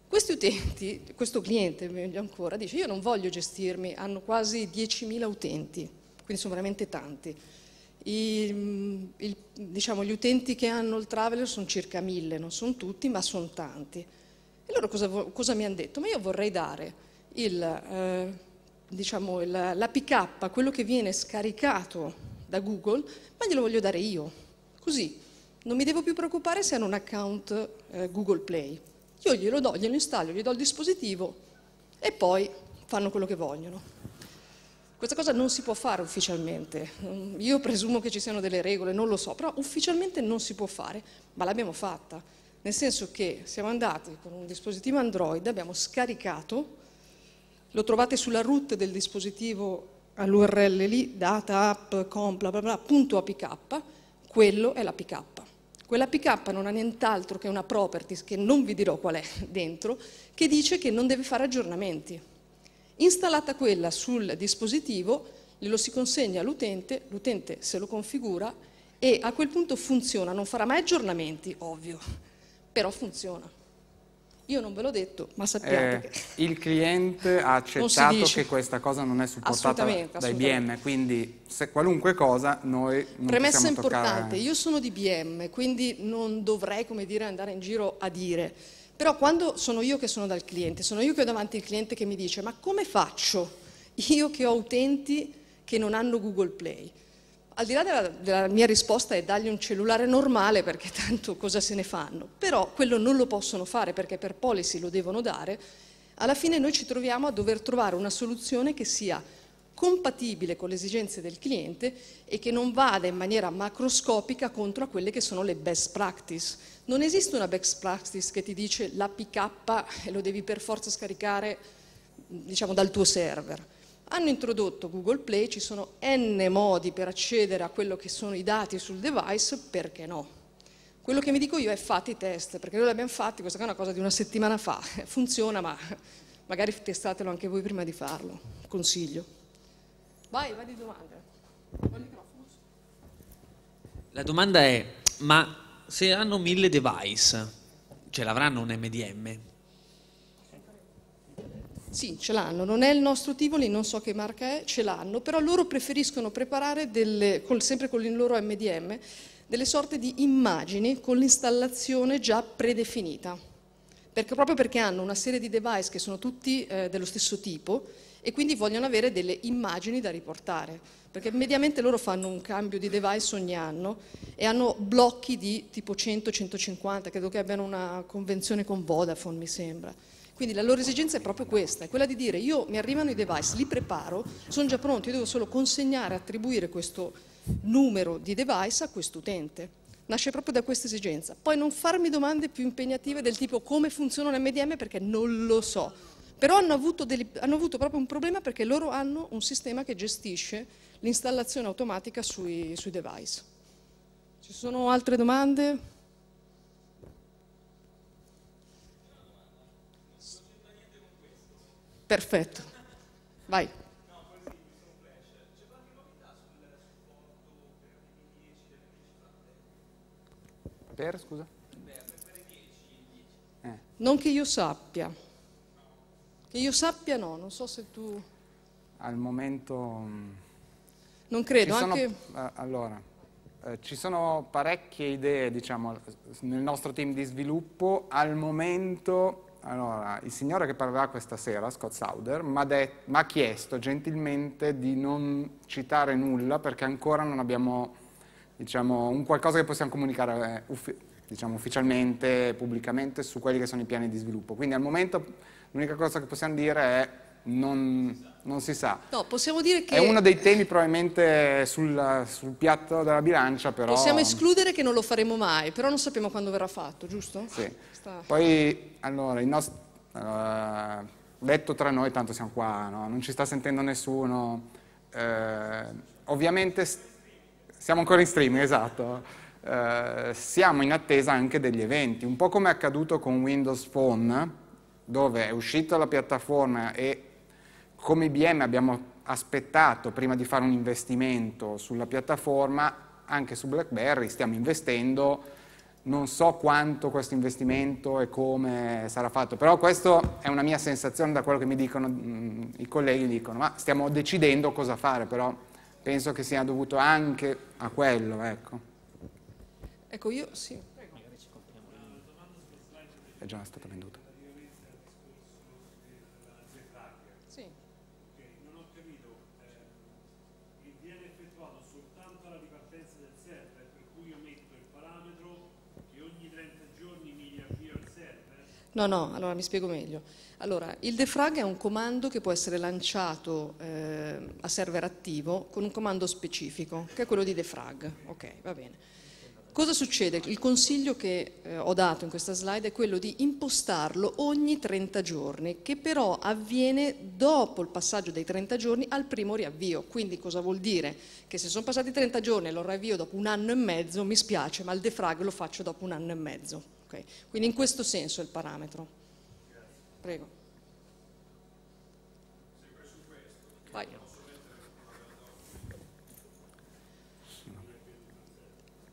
Questi utenti, questo cliente meglio ancora, dice io non voglio gestirmi, hanno quasi 10.000 utenti, quindi sono veramente tanti i, mm, il, diciamo, gli utenti che hanno il Traveler sono circa mille, non sono tutti, ma sono tanti. E loro cosa, cosa mi hanno detto? Ma io vorrei dare il, eh, diciamo, il, la PK, quello che viene scaricato da Google, ma glielo voglio dare io. Così non mi devo più preoccupare se hanno un account eh, Google Play. Io glielo do, glielo installo, gli do il dispositivo e poi fanno quello che vogliono. Questa cosa non si può fare ufficialmente, mm, io presumo che ci siano delle regole, non lo so, però ufficialmente non si può fare, ma l'abbiamo fatta, nel senso che siamo andati con un dispositivo Android, abbiamo scaricato, lo trovate sulla root del dispositivo all'URL lì, data app com, bla bla bla, punto apk, quello è l'apk. Quella PK non ha nient'altro che una properties, che non vi dirò qual è dentro, che dice che non deve fare aggiornamenti. Installata quella sul dispositivo, glielo si consegna all'utente, l'utente se lo configura e a quel punto funziona, non farà mai aggiornamenti, ovvio, però funziona. Io non ve l'ho detto, ma sappiate eh, che... Il cliente ha accettato che questa cosa non è supportata assolutamente, da IBM, quindi se qualunque cosa noi non Premessa importante, toccare. io sono di IBM, quindi non dovrei, come dire, andare in giro a dire però quando sono io che sono dal cliente, sono io che ho davanti il cliente che mi dice ma come faccio io che ho utenti che non hanno Google Play? Al di là della, della mia risposta è dargli un cellulare normale perché tanto cosa se ne fanno, però quello non lo possono fare perché per policy lo devono dare, alla fine noi ci troviamo a dover trovare una soluzione che sia compatibile con le esigenze del cliente e che non vada in maniera macroscopica contro quelle che sono le best practice. Non esiste una best practice che ti dice l'APK e lo devi per forza scaricare diciamo, dal tuo server. Hanno introdotto Google Play, ci sono n modi per accedere a quello che sono i dati sul device, perché no? Quello che mi dico io è fate i test, perché noi li abbiamo fatti, questa è una cosa di una settimana fa, funziona ma magari testatelo anche voi prima di farlo, consiglio. Vai, vai di domande. La domanda è, ma se hanno mille device, ce l'avranno un MDM? Sì, ce l'hanno, non è il nostro Tivoli, non so che marca è, ce l'hanno, però loro preferiscono preparare, delle, col, sempre con il loro MDM, delle sorte di immagini con l'installazione già predefinita, perché, proprio perché hanno una serie di device che sono tutti eh, dello stesso tipo e quindi vogliono avere delle immagini da riportare, perché mediamente loro fanno un cambio di device ogni anno e hanno blocchi di tipo 100-150, credo che abbiano una convenzione con Vodafone mi sembra. Quindi la loro esigenza è proprio questa, è quella di dire io mi arrivano i device, li preparo, sono già pronti, io devo solo consegnare, attribuire questo numero di device a questo utente. nasce proprio da questa esigenza. Poi non farmi domande più impegnative del tipo come funziona un MDM perché non lo so però hanno avuto, delle, hanno avuto, proprio un problema perché loro hanno un sistema che gestisce l'installazione automatica sui, sui device. Ci sono altre domande? Perfetto, vai. Per, scusa? Eh. Non che io sappia. Che io sappia no, non so se tu... Al momento... Mm, non credo, sono, anche... Eh, allora, eh, ci sono parecchie idee, diciamo, nel nostro team di sviluppo. Al momento, allora, il signore che parlerà questa sera, Scott Sauder, mi ha chiesto gentilmente di non citare nulla perché ancora non abbiamo, diciamo, un qualcosa che possiamo comunicare eh, uffi diciamo, ufficialmente, pubblicamente su quelli che sono i piani di sviluppo. Quindi al momento L'unica cosa che possiamo dire è non, non si sa. No, possiamo dire che... È uno dei temi probabilmente sul, sul, piatto della bilancia, però... Possiamo escludere che non lo faremo mai, però non sappiamo quando verrà fatto, giusto? Sì. Sta... Poi, allora, il nostro... Uh, eh, detto tra noi, tanto siamo qua, no? non ci sta sentendo nessuno. Uh, ovviamente siamo ancora in streaming, esatto. Uh, siamo in attesa anche degli eventi, un po' come è accaduto con Windows Phone, dove è uscita la piattaforma e come IBM abbiamo aspettato prima di fare un investimento sulla piattaforma, anche su BlackBerry stiamo investendo, non so quanto questo investimento e come sarà fatto, però questa è una mia sensazione da quello che mi dicono mh, i colleghi, dicono ma stiamo decidendo cosa fare, però penso che sia dovuto anche a quello. Ecco, ecco io sì. È già stata venduta. No, no, allora mi spiego meglio. Allora, il defrag è un comando che può essere lanciato eh, a server attivo con un comando specifico, che è quello di defrag. Ok, va bene. Cosa succede? Il consiglio che eh, ho dato in questa slide è quello di impostarlo ogni 30 giorni, che però avviene dopo il passaggio dei 30 giorni al primo riavvio. Quindi cosa vuol dire? Che se sono passati 30 giorni e lo riavvio dopo un anno e mezzo, mi spiace, ma il defrag lo faccio dopo un anno e mezzo. Okay. Quindi in questo senso è il parametro. Prego. Vai.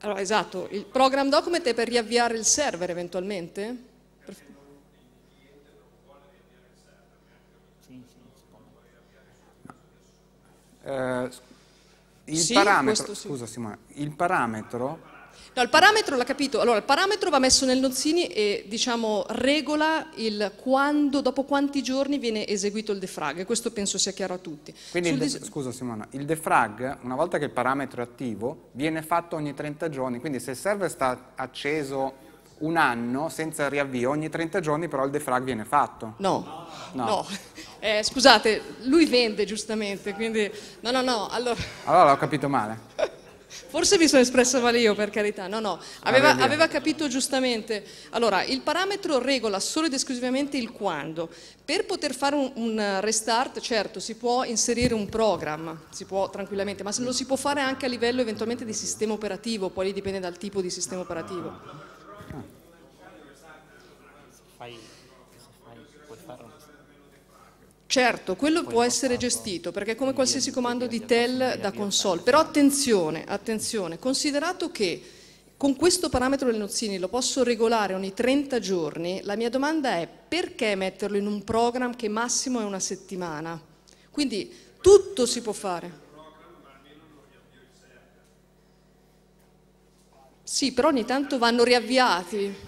Allora, esatto, il program document è per riavviare il server eventualmente? Per... Uh, eh, il, sì, parametro, scusa, Simone, il parametro No, il parametro l'ha capito. Allora, il parametro va messo nel Nozzini e diciamo, regola il quando, dopo quanti giorni viene eseguito il defrag. Questo penso sia chiaro a tutti. Quindi, il scusa Simona, il defrag, una volta che il parametro è attivo, viene fatto ogni 30 giorni. Quindi se il server sta acceso un anno senza riavvio, ogni 30 giorni però il defrag viene fatto. No, no. no. Eh, scusate, lui vende giustamente, quindi... No, no, no, allora... Allora l'ho capito male. Forse mi sono espressa male io, per carità. No, no, ah, aveva, aveva capito giustamente. Allora, il parametro regola solo ed esclusivamente il quando. Per poter fare un, un restart, certo, si può inserire un programma, si può tranquillamente, ma lo si può fare anche a livello eventualmente di sistema operativo, poi dipende dal tipo di sistema operativo. Fai Certo, quello può essere gestito perché è come qualsiasi comando di TEL da console, però attenzione, attenzione, considerato che con questo parametro del nozzini lo posso regolare ogni 30 giorni, la mia domanda è perché metterlo in un program che massimo è una settimana? Quindi tutto si può fare. Sì, però ogni tanto vanno riavviati.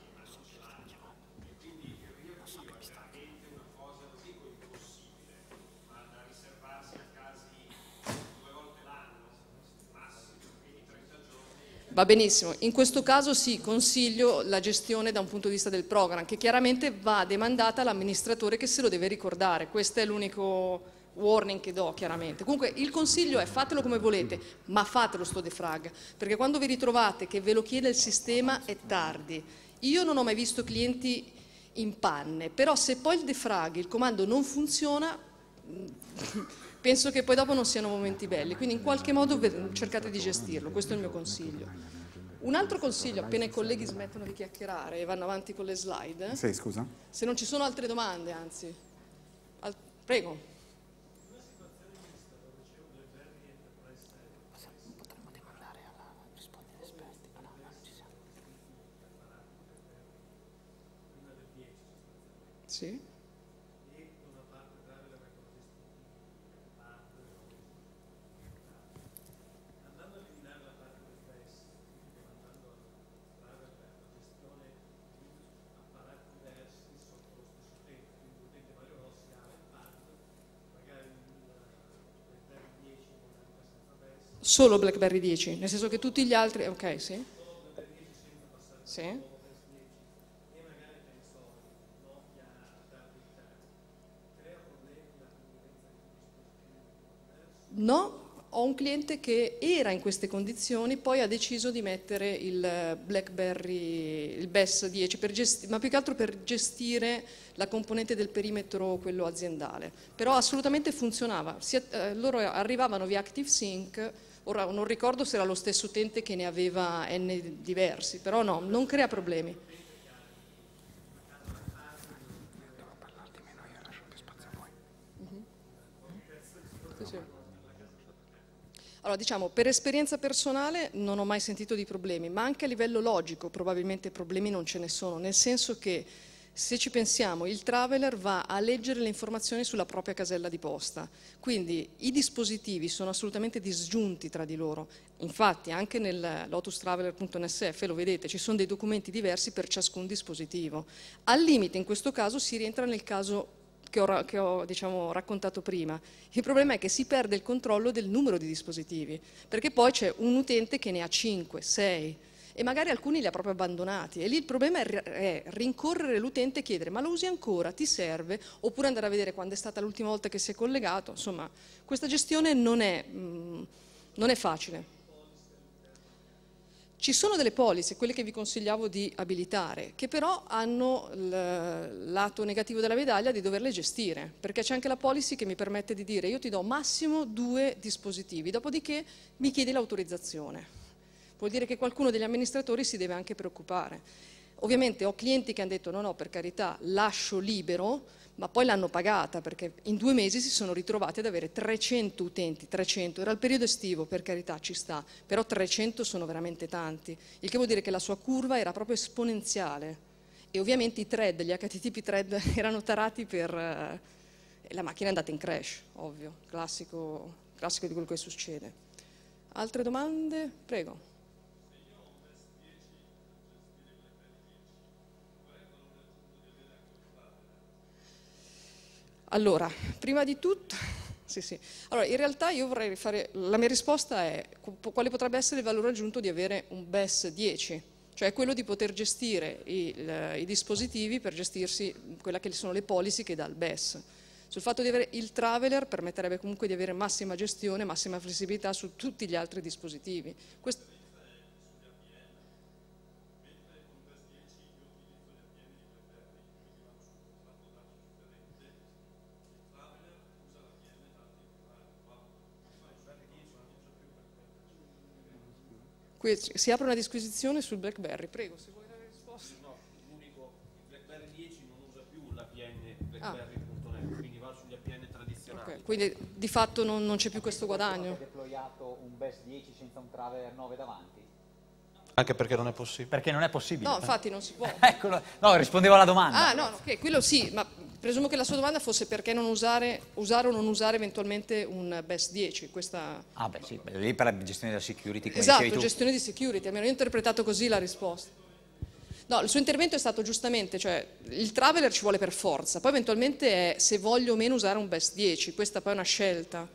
Va benissimo, in questo caso sì, consiglio la gestione da un punto di vista del program, che chiaramente va demandata all'amministratore che se lo deve ricordare, questo è l'unico warning che do chiaramente. Comunque il consiglio è fatelo come volete, ma fatelo sto defrag, perché quando vi ritrovate che ve lo chiede il sistema è tardi. Io non ho mai visto clienti in panne, però se poi il defrag, il comando non funziona... Mm, penso che poi dopo non siano momenti belli, quindi in qualche modo cercate di gestirlo, questo è il mio consiglio. Un altro consiglio, appena i colleghi smettono di chiacchierare e vanno avanti con le slide. Sì, scusa. Se non ci sono altre domande, anzi. Al prego. Sì. solo BlackBerry 10, nel senso che tutti gli altri... Ok, sì? Sì? No, ho un cliente che era in queste condizioni, poi ha deciso di mettere il BlackBerry, il BES 10, ma più che altro per gestire la componente del perimetro, quello aziendale. Però assolutamente funzionava, si, eh, loro arrivavano via ActiveSync Ora non ricordo se era lo stesso utente che ne aveva n diversi, però no, non crea problemi. Allora, diciamo, per esperienza personale non ho mai sentito di problemi, ma anche a livello logico probabilmente problemi non ce ne sono, nel senso che se ci pensiamo, il traveler va a leggere le informazioni sulla propria casella di posta, quindi i dispositivi sono assolutamente disgiunti tra di loro. Infatti anche nel lotustraveler.nsf, lo vedete, ci sono dei documenti diversi per ciascun dispositivo. Al limite in questo caso si rientra nel caso che ho, che ho diciamo, raccontato prima. Il problema è che si perde il controllo del numero di dispositivi, perché poi c'è un utente che ne ha 5, 6, e magari alcuni li ha proprio abbandonati e lì il problema è, rincorrere l'utente e chiedere ma lo usi ancora, ti serve oppure andare a vedere quando è stata l'ultima volta che si è collegato, insomma questa gestione non è, mh, mm, non è facile. Ci sono delle polizze, quelle che vi consigliavo di abilitare, che però hanno il lato negativo della medaglia di doverle gestire, perché c'è anche la policy che mi permette di dire io ti do massimo due dispositivi, dopodiché mi chiedi l'autorizzazione vuol dire che qualcuno degli amministratori si deve anche preoccupare. Ovviamente ho clienti che hanno detto no, no, per carità, lascio libero, ma poi l'hanno pagata perché in due mesi si sono ritrovati ad avere 300 utenti, 300, era il periodo estivo, per carità ci sta, però 300 sono veramente tanti, il che vuol dire che la sua curva era proprio esponenziale e ovviamente i thread, gli HTTP thread erano tarati per... Eh, la macchina è andata in crash, ovvio, classico, classico di quello che succede. Altre domande? Prego. Allora, prima di tutto, sì, sì. Allora, in realtà io vorrei fare, la mia risposta è quale potrebbe essere il valore aggiunto di avere un BES 10, cioè quello di poter gestire i, i dispositivi per gestirsi quelle che sono le policy che dà il BES. Sul fatto di avere il traveler permetterebbe comunque di avere massima gestione, massima flessibilità su tutti gli altri dispositivi. Questo si apre una disquisizione sul BlackBerry, prego se vuoi dare risposta. No, l'unico, BlackBerry 10 non usa più l'APN blackberry.net, ah. quindi va sugli APN tradizionali. Okay, quindi di fatto non, non c'è più questo guadagno. Avete deployato un BES 10 senza un Traveler 9 davanti? Anche perché non è possibile. Perché non è possibile. No, infatti non si può. Eccolo. No, rispondevo alla domanda. Ah, no, ok, quello sì, ma Presumo che la sua domanda fosse perché non usare, usare o non usare eventualmente un BES 10. Questa... Ah beh sì, lì per la gestione della security. Come esatto, gestione di security, almeno io ho interpretato così la risposta. No, il suo intervento è stato giustamente, cioè il traveler ci vuole per forza, poi eventualmente è se voglio o meno usare un BES 10, questa poi è una scelta.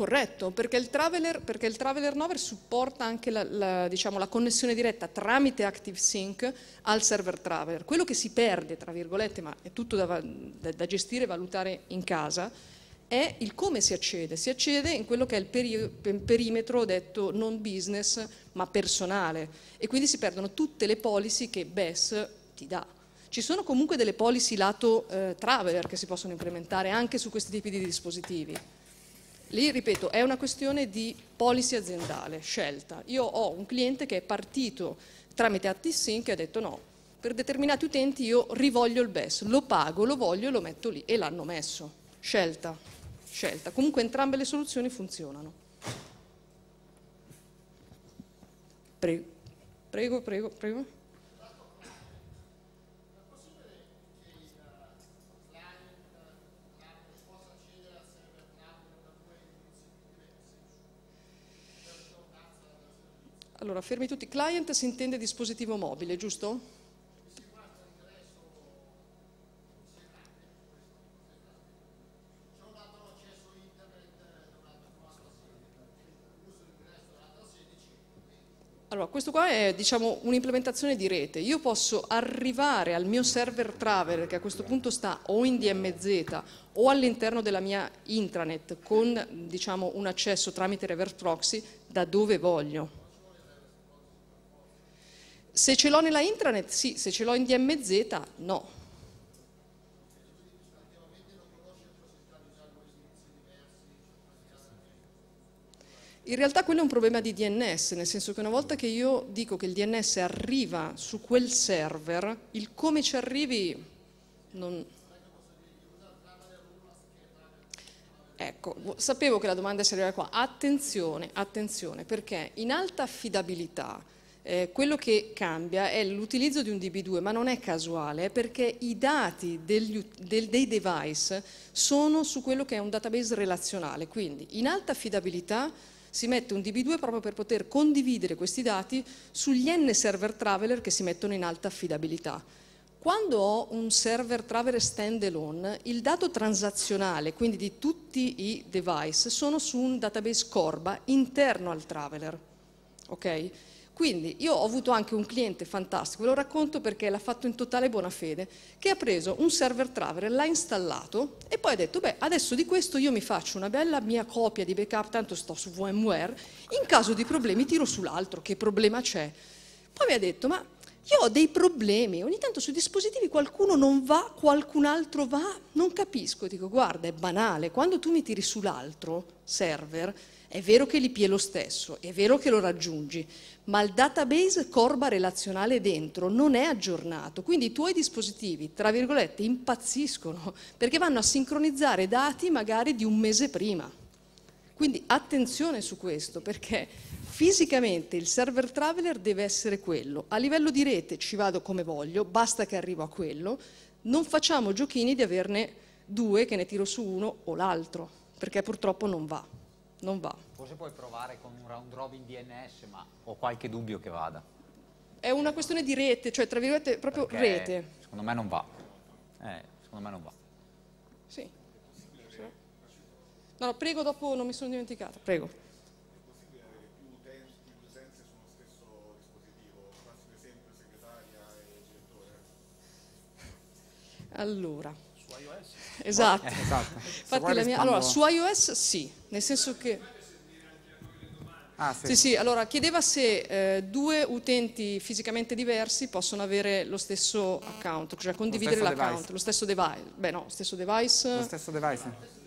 corretto, perché il Traveler, perché il Traveler 9 supporta anche la, la, diciamo, la, connessione diretta tramite ActiveSync al server Traveler. Quello che si perde, tra virgolette, ma è tutto da, da, da gestire e valutare in casa, è il come si accede. Si accede in quello che è il peri perimetro detto non business ma personale e quindi si perdono tutte le policy che BES ti dà. Ci sono comunque delle policy lato eh, traveler che si possono implementare anche su questi tipi di dispositivi. Lì, ripeto, è una questione di policy aziendale, scelta. Io ho un cliente che è partito tramite ATSync e ha detto no, per determinati utenti io rivoglio il BES, lo pago, lo voglio e lo metto lì e l'hanno messo. Scelta, scelta. Comunque entrambe le soluzioni funzionano. Prego, prego, prego. prego. Allora, fermi tutti. Client si intende dispositivo mobile, giusto? Allora, questo qua è diciamo, un'implementazione di rete. Io posso arrivare al mio server traveler che a questo punto sta o in DMZ o all'interno della mia intranet con diciamo, un accesso tramite reverse proxy da dove voglio. Se ce l'ho nella intranet, sì, se ce l'ho in DMZ, no. In realtà quello è un problema di DNS, nel senso che una volta che io dico che il DNS arriva su quel server, il come ci arrivi non... Ecco, sapevo che la domanda si arriva qua. Attenzione, attenzione, perché in alta affidabilità eh, quello che cambia è l'utilizzo di un DB2, ma non è casuale, perché i dati degli, del, dei device sono su quello che è un database relazionale, quindi in alta affidabilità si mette un DB2 proprio per poter condividere questi dati sugli N server traveler che si mettono in alta affidabilità. Quando ho un server traveler standalone, il dato transazionale, quindi di tutti i device, sono su un database Corba interno al traveler. Okay? Quindi io ho avuto anche un cliente fantastico, ve lo racconto perché l'ha fatto in totale buona fede, che ha preso un server Traveler, l'ha installato e poi ha detto, beh, adesso di questo io mi faccio una bella mia copia di backup, tanto sto su VMware, in caso di problemi tiro sull'altro, che problema c'è? Poi mi ha detto, ma io ho dei problemi, ogni tanto sui dispositivi qualcuno non va, qualcun altro va, non capisco, dico, guarda, è banale, quando tu mi tiri sull'altro server, è vero che l'IP è lo stesso, è vero che lo raggiungi, ma il database corba relazionale dentro non è aggiornato, quindi i tuoi dispositivi, tra virgolette, impazziscono perché vanno a sincronizzare dati magari di un mese prima. Quindi attenzione su questo perché fisicamente il server traveler deve essere quello. A livello di rete ci vado come voglio, basta che arrivo a quello. Non facciamo giochini di averne due che ne tiro su uno o l'altro, perché purtroppo non va non va. Forse puoi provare con un round robin DNS, ma ho qualche dubbio che vada. È una questione di rete, cioè tra virgolette proprio Perché rete. Secondo me non va. Eh, secondo me non va. Sì. No, no, prego, dopo non mi sono dimenticata, prego. Allora, iOS. Esatto. Eh, esatto. Infatti la mia, allora, su iOS sì, nel senso che... Ah, sì. sì. sì, allora chiedeva se eh, due utenti fisicamente diversi possono avere lo stesso account, cioè condividere l'account, device. lo stesso device. Beh no, stesso device. Lo stesso device.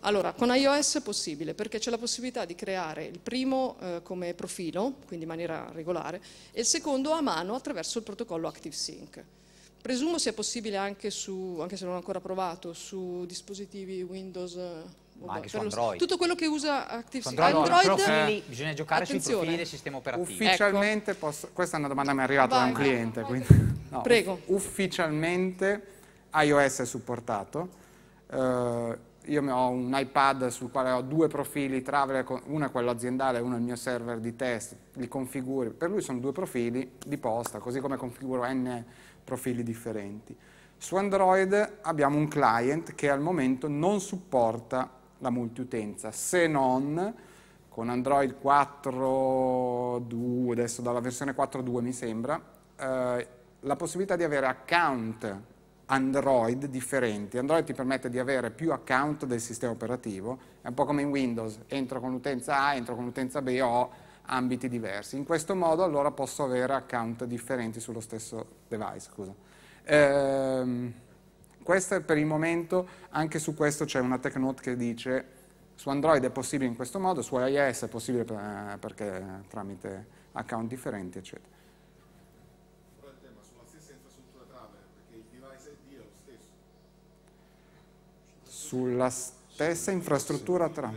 Allora, con iOS è possibile perché c'è la possibilità di creare il primo eh, come profilo, quindi in maniera regolare, e il secondo a mano attraverso il protocollo ActiveSync. Presumo sia possibile anche su, anche se non ho ancora provato, su dispositivi Windows eh, ma anche su Android. Tutto quello che usa ActiveScript. Android, Android profili, eh, bisogna giocare attenzione. sui profili del sistema operativo. Ecco. Ufficialmente, ecco. posso, questa è una domanda che mi è arrivata vai, da un cliente. Vai, vai. no, Prego. Ufficialmente iOS è supportato. Uh, io ho un iPad sul quale ho due profili Traveler, uno è quello aziendale e uno è il mio server di test, li configuri. Per lui sono due profili di posta, così come configuro N profili differenti. Su Android abbiamo un client che al momento non supporta la multiutenza, se non con Android 4.2, adesso dalla versione 4.2 mi sembra, eh, la possibilità di avere account Android differenti. Android ti permette di avere più account del sistema operativo, è un po' come in Windows, entro con l'utenza A, entro con l'utenza B, ho ambiti diversi. In questo modo allora posso avere account differenti sullo stesso device. Ehm, questo è per il momento, anche su questo c'è una tech note che dice su Android è possibile in questo modo, su iOS è possibile per, eh, perché tramite account differenti, eccetera. Sulla stessa infrastruttura tra...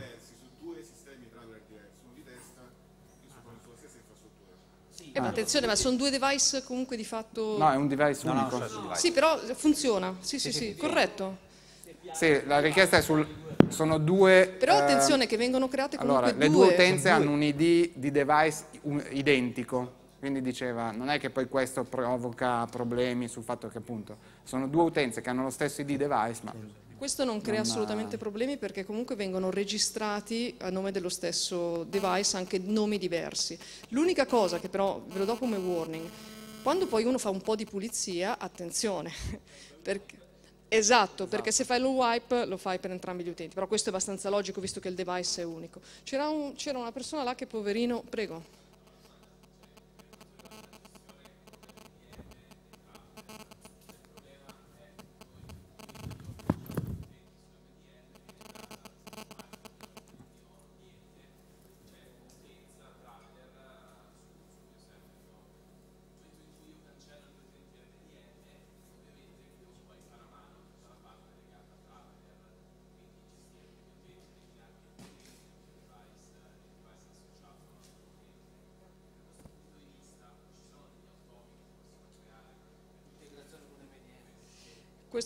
Eh, ma ah. attenzione, ma sono due device comunque di fatto... No, è un device unico. No, no. Sì, però funziona, sì, sì, sì, corretto. Sì, la richiesta è sul... sono due... Però eh, attenzione che vengono create comunque allora, le Allora, le due utenze hanno un ID di device identico. Quindi diceva, non è che poi questo provoca problemi sul fatto che appunto sono due utenze che hanno lo stesso ID device, ma... Questo non crea non, assolutamente problemi perché comunque vengono registrati a nome dello stesso device anche nomi diversi. L'unica cosa che però ve lo do come warning, quando poi uno fa un po' di pulizia, attenzione, perché... Esatto, perché se esatto. fai lo wipe lo fai per entrambi gli utenti, però questo è abbastanza logico visto che il device è unico. C'era un, una persona là che poverino, prego.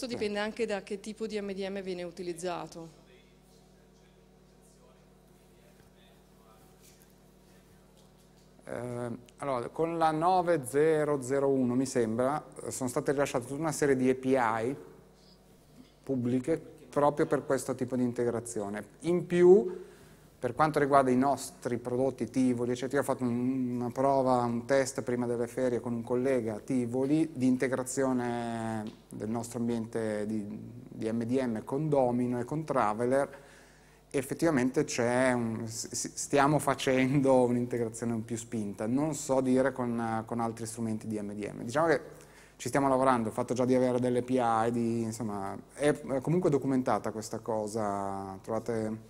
Questo dipende anche da che tipo di MDM viene utilizzato. Eh, allora, con la 9001 mi sembra eh, sono state rilasciate tutta una serie di API pubbliche proprio per questo tipo di integrazione. In più per quanto riguarda i nostri prodotti Tivoli, eccetera, ho fatto un, una prova, un test prima delle ferie con un collega Tivoli di integrazione del nostro ambiente di, di MDM con Domino e con Traveler. Effettivamente un, stiamo facendo un'integrazione più spinta, non so dire con, con altri strumenti di MDM. Diciamo che ci stiamo lavorando, il fatto già di avere delle PI, di, insomma, è comunque documentata questa cosa, trovate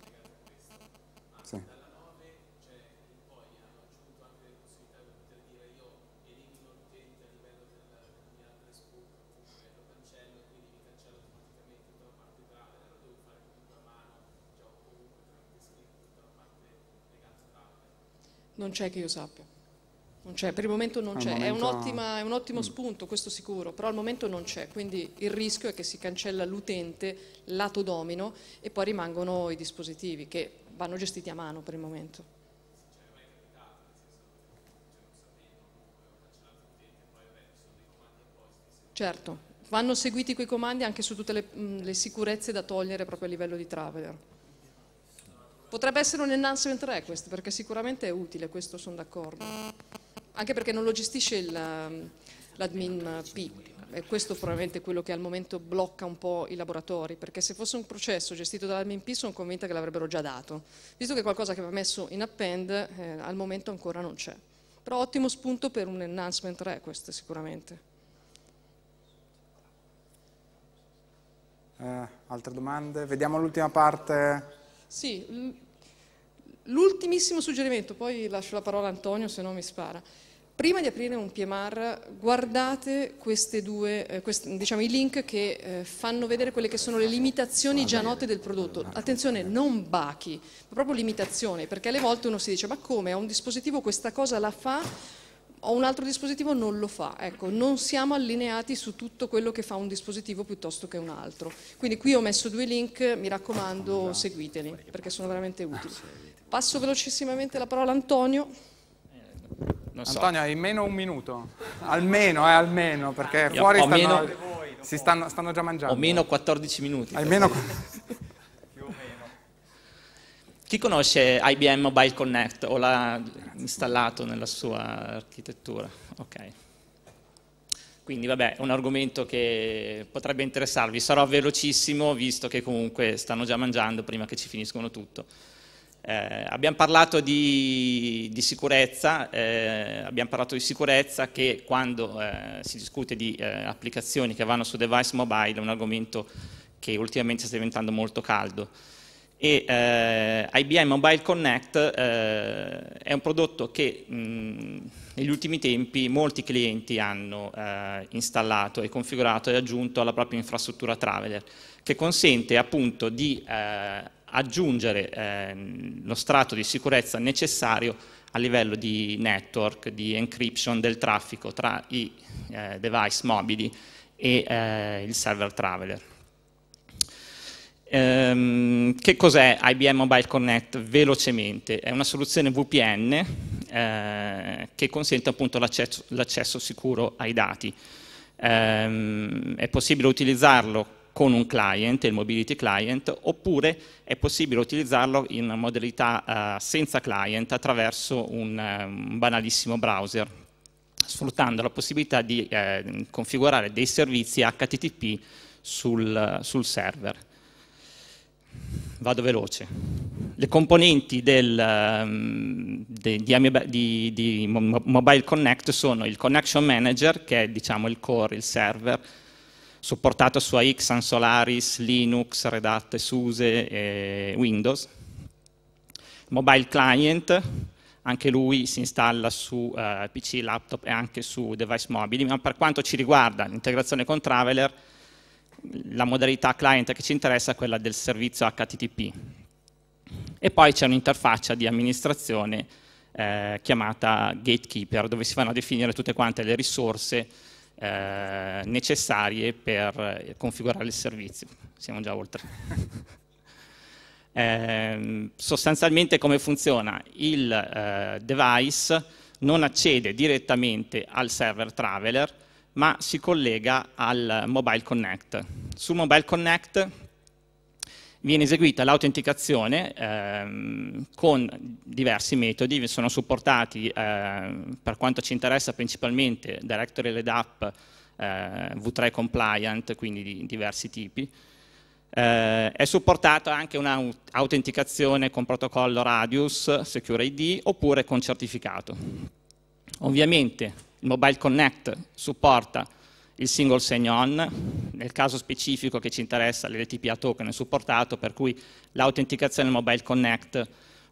Non c'è che io sappia. per il momento non c'è. Momento... È, un è, un ottimo mm. spunto, questo sicuro, però al momento non c'è. Quindi il rischio è che si cancella l'utente, lato domino, e poi rimangono i dispositivi che vanno gestiti a mano per il momento. Certo, vanno seguiti quei comandi anche su tutte le, mh, mm, le sicurezze da togliere proprio a livello di traveler. Potrebbe essere un enhancement request, perché sicuramente è utile, questo sono d'accordo. Anche perché non lo gestisce ehm, l'admin P, e questo probabilmente è quello che al momento blocca un po' i laboratori, perché se fosse un processo gestito dall'admin P sono convinta che l'avrebbero già dato, visto che è qualcosa che va messo in append eh, al momento ancora non c'è. Però ottimo spunto per un enhancement request sicuramente. Eh, altre domande? Vediamo l'ultima parte sì, mm, l'ultimissimo suggerimento, poi lascio la parola a Antonio se no mi spara. Prima di aprire un PMR guardate due, eh, questi, diciamo, i link che eh, fanno vedere quelle che sono le limitazioni già note del prodotto. Attenzione, non bachi, ma proprio limitazioni, perché alle volte uno si dice ma come, a un dispositivo questa cosa la fa o un altro dispositivo non lo fa. Ecco, non siamo allineati su tutto quello che fa un dispositivo piuttosto che un altro. Quindi qui ho messo due link, mi raccomando seguiteli perché sono veramente ah, utili. Passo velocissimamente la parola a Antonio. So. Antonio, hai meno un minuto, almeno, eh, almeno, perché fuori stanno, meno, stanno, stanno, già mangiando. O meno 14 minuti. Almeno... Chi conosce IBM Mobile Connect o l'ha installato nella sua architettura? Ok. Quindi vabbè, è un argomento che potrebbe interessarvi. Sarò velocissimo visto che comunque stanno già mangiando prima che ci finiscono tutto. Eh, abbiamo parlato di, di sicurezza, eh, abbiamo parlato di sicurezza che quando eh, si discute di eh, applicazioni che vanno su device mobile è un argomento che ultimamente sta diventando molto caldo e eh, IBM Mobile Connect eh, è un prodotto che mh, negli ultimi tempi molti clienti hanno eh, installato e configurato e aggiunto alla propria infrastruttura Traveler, che consente appunto di eh, aggiungere eh, lo strato di sicurezza necessario a livello di network, di encryption del traffico tra i eh, device mobili e il server Traveler. Ehm, che cos'è IBM Mobile Connect velocemente? È una soluzione VPN eh, che consente appunto l'accesso sicuro ai dati. Ehm, è possibile utilizzarlo con un client, il mobility client, oppure è possibile utilizzarlo in modalità eh, senza client attraverso un, un, banalissimo browser, sfruttando la possibilità di eh, configurare dei servizi HTTP sul, sul server vado veloce. Le componenti del, um, de, di, di, di, Mobile Connect sono il Connection Manager, che è diciamo, il core, il server, supportato su AX, Solaris, Linux, Red Hat, SUSE e Windows. Mobile Client, anche lui si installa su uh, eh, PC, laptop e anche su device mobili, ma per quanto ci riguarda l'integrazione con Traveler, la modalità client che ci interessa è quella del servizio HTTP. E poi c'è un'interfaccia di amministrazione eh, chiamata gatekeeper, dove si vanno a definire tutte quante le risorse eh, necessarie per eh, configurare il servizio. Siamo già oltre. Eh, sostanzialmente come funziona? Il eh, device non accede direttamente al server Traveler, ma si collega al Mobile Connect. Su Mobile Connect viene eseguita l'autenticazione ehm, con diversi metodi, sono supportati ehm, per quanto ci interessa principalmente Directory Red App eh, V3 compliant, quindi di diversi tipi. Eh, è supportata anche un'autenticazione con protocollo Radius, Secure ID oppure con certificato. Ovviamente il Mobile Connect supporta il single sign-on, nel caso specifico che ci interessa l'LTPA token è supportato, per cui l'autenticazione Mobile Connect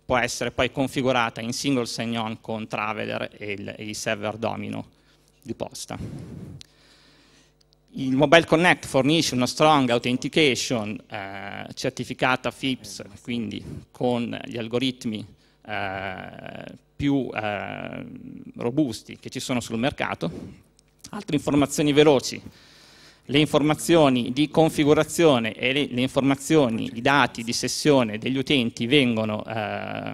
può essere poi configurata in single sign-on con Traveler e il, e il server domino di posta. Il Mobile Connect fornisce una strong authentication eh, certificata FIPS, quindi con gli algoritmi eh, più eh, robusti che ci sono sul mercato. Altre informazioni veloci, le informazioni di configurazione e le, le informazioni, i dati di sessione degli utenti vengono eh,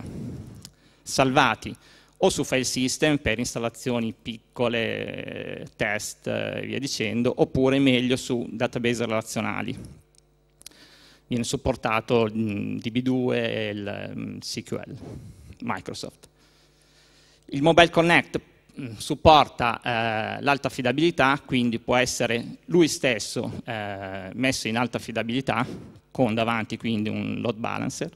salvati o su file system per installazioni piccole, test eh, e via dicendo, oppure meglio su database relazionali. Viene supportato DB2 e il SQL, Microsoft. Il Mobile Connect mm, supporta eh, l'alta affidabilità, quindi può essere lui stesso eh, messo in alta affidabilità, con davanti quindi un load balancer,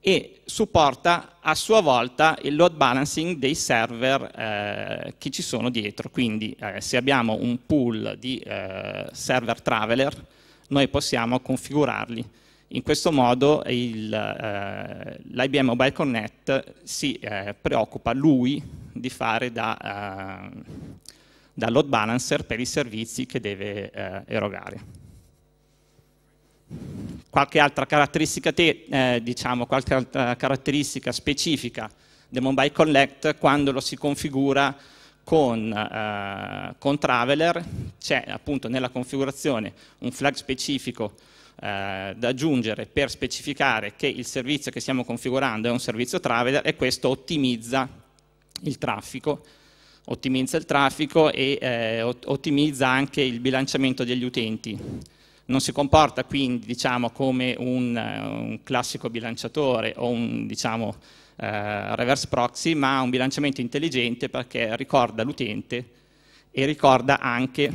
e supporta a sua volta il load balancing dei server eh, che ci sono dietro, quindi eh, se abbiamo un pool di eh, server traveler, noi possiamo configurarli in questo modo l'IBM eh, Mobile Connect si eh, preoccupa lui di fare da, eh, da, load balancer per i servizi che deve eh, erogare. Qualche altra caratteristica, te, eh, diciamo, qualche altra caratteristica specifica del Mobile Connect quando lo si configura con, eh, con Traveler c'è appunto nella configurazione un flag specifico eh, da aggiungere per specificare che il servizio che stiamo configurando è un servizio traveler e questo ottimizza il traffico ottimizza il traffico e eh, ottimizza anche il bilanciamento degli utenti. Non si comporta quindi diciamo, come un, eh, un, classico bilanciatore o un diciamo, eh, reverse proxy, ma un bilanciamento intelligente perché ricorda l'utente e ricorda anche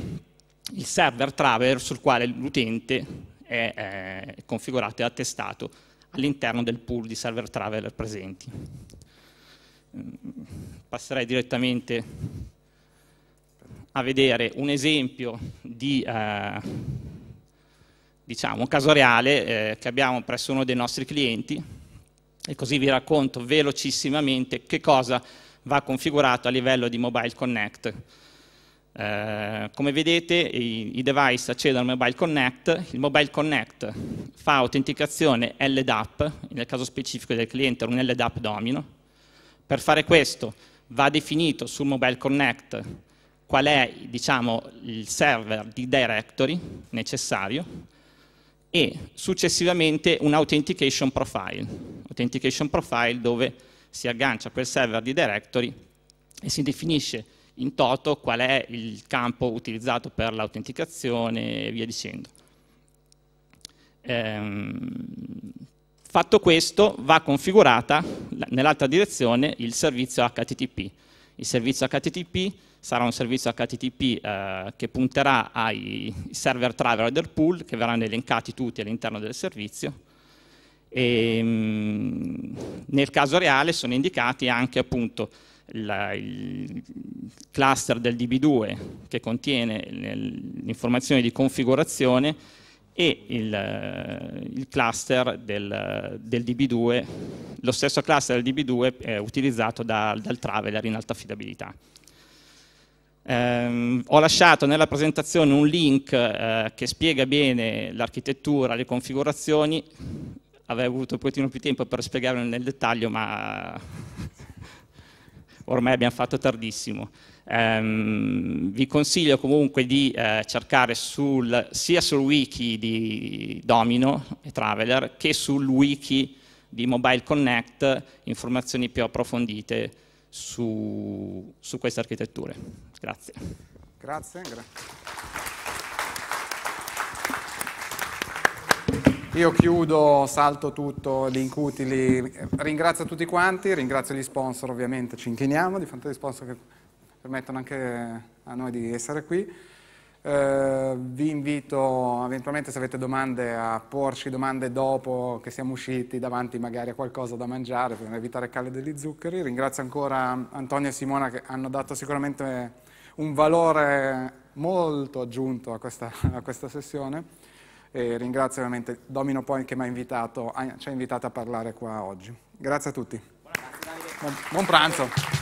il server traveler sul quale l'utente è, è configurato e attestato all'interno del pool di server traveler presenti. Mm, passerei direttamente a vedere un esempio di eh, diciamo, un caso reale eh, che abbiamo presso uno dei nostri clienti e così vi racconto velocissimamente che cosa va configurato a livello di Mobile Connect eh, come vedete i, i, device accedono al Mobile Connect, il Mobile Connect fa autenticazione LDAP, nel caso specifico del cliente era un LDAP domino. Per fare questo va definito sul Mobile Connect qual è diciamo, il server di directory necessario e successivamente un authentication profile, authentication profile dove si aggancia quel server di directory e si definisce in toto qual è il campo utilizzato per l'autenticazione e via dicendo. Ehm, fatto questo va configurata nell'altra direzione il servizio HTTP. Il servizio HTTP sarà un servizio HTTP eh, che punterà ai server driver del pool che verranno elencati tutti all'interno del servizio e, ehm, mh, nel caso reale sono indicati anche appunto la, il cluster del DB2 che contiene l'informazione di configurazione e il, eh, il cluster del, del, DB2, lo stesso cluster del DB2 è utilizzato da, dal traveler in alta affidabilità. Um, ho lasciato nella presentazione un link uh, che spiega bene l'architettura, le configurazioni, avrei avuto un pochino più tempo per spiegarlo nel dettaglio, ma ormai abbiamo fatto tardissimo. Um, vi consiglio comunque di eh, cercare sul, sia sul wiki di Domino e Traveler che sul wiki di Mobile Connect informazioni più approfondite su, su queste architetture. Grazie. Grazie. Io chiudo, salto tutto, link utili, ringrazio tutti quanti, ringrazio gli sponsor ovviamente, ci inchiniamo di fronte agli sponsor che permettono anche a noi di essere qui. Eh, vi invito eventualmente se avete domande a porci domande dopo che siamo usciti davanti magari a qualcosa da mangiare per evitare cale degli zuccheri. Ringrazio ancora Antonio e Simona che hanno dato sicuramente un valore molto aggiunto a questa, a questa sessione e ringrazio veramente Domino Point che invitato, ci ha invitato a parlare qua oggi. Grazie a tutti. Buon, buon pranzo.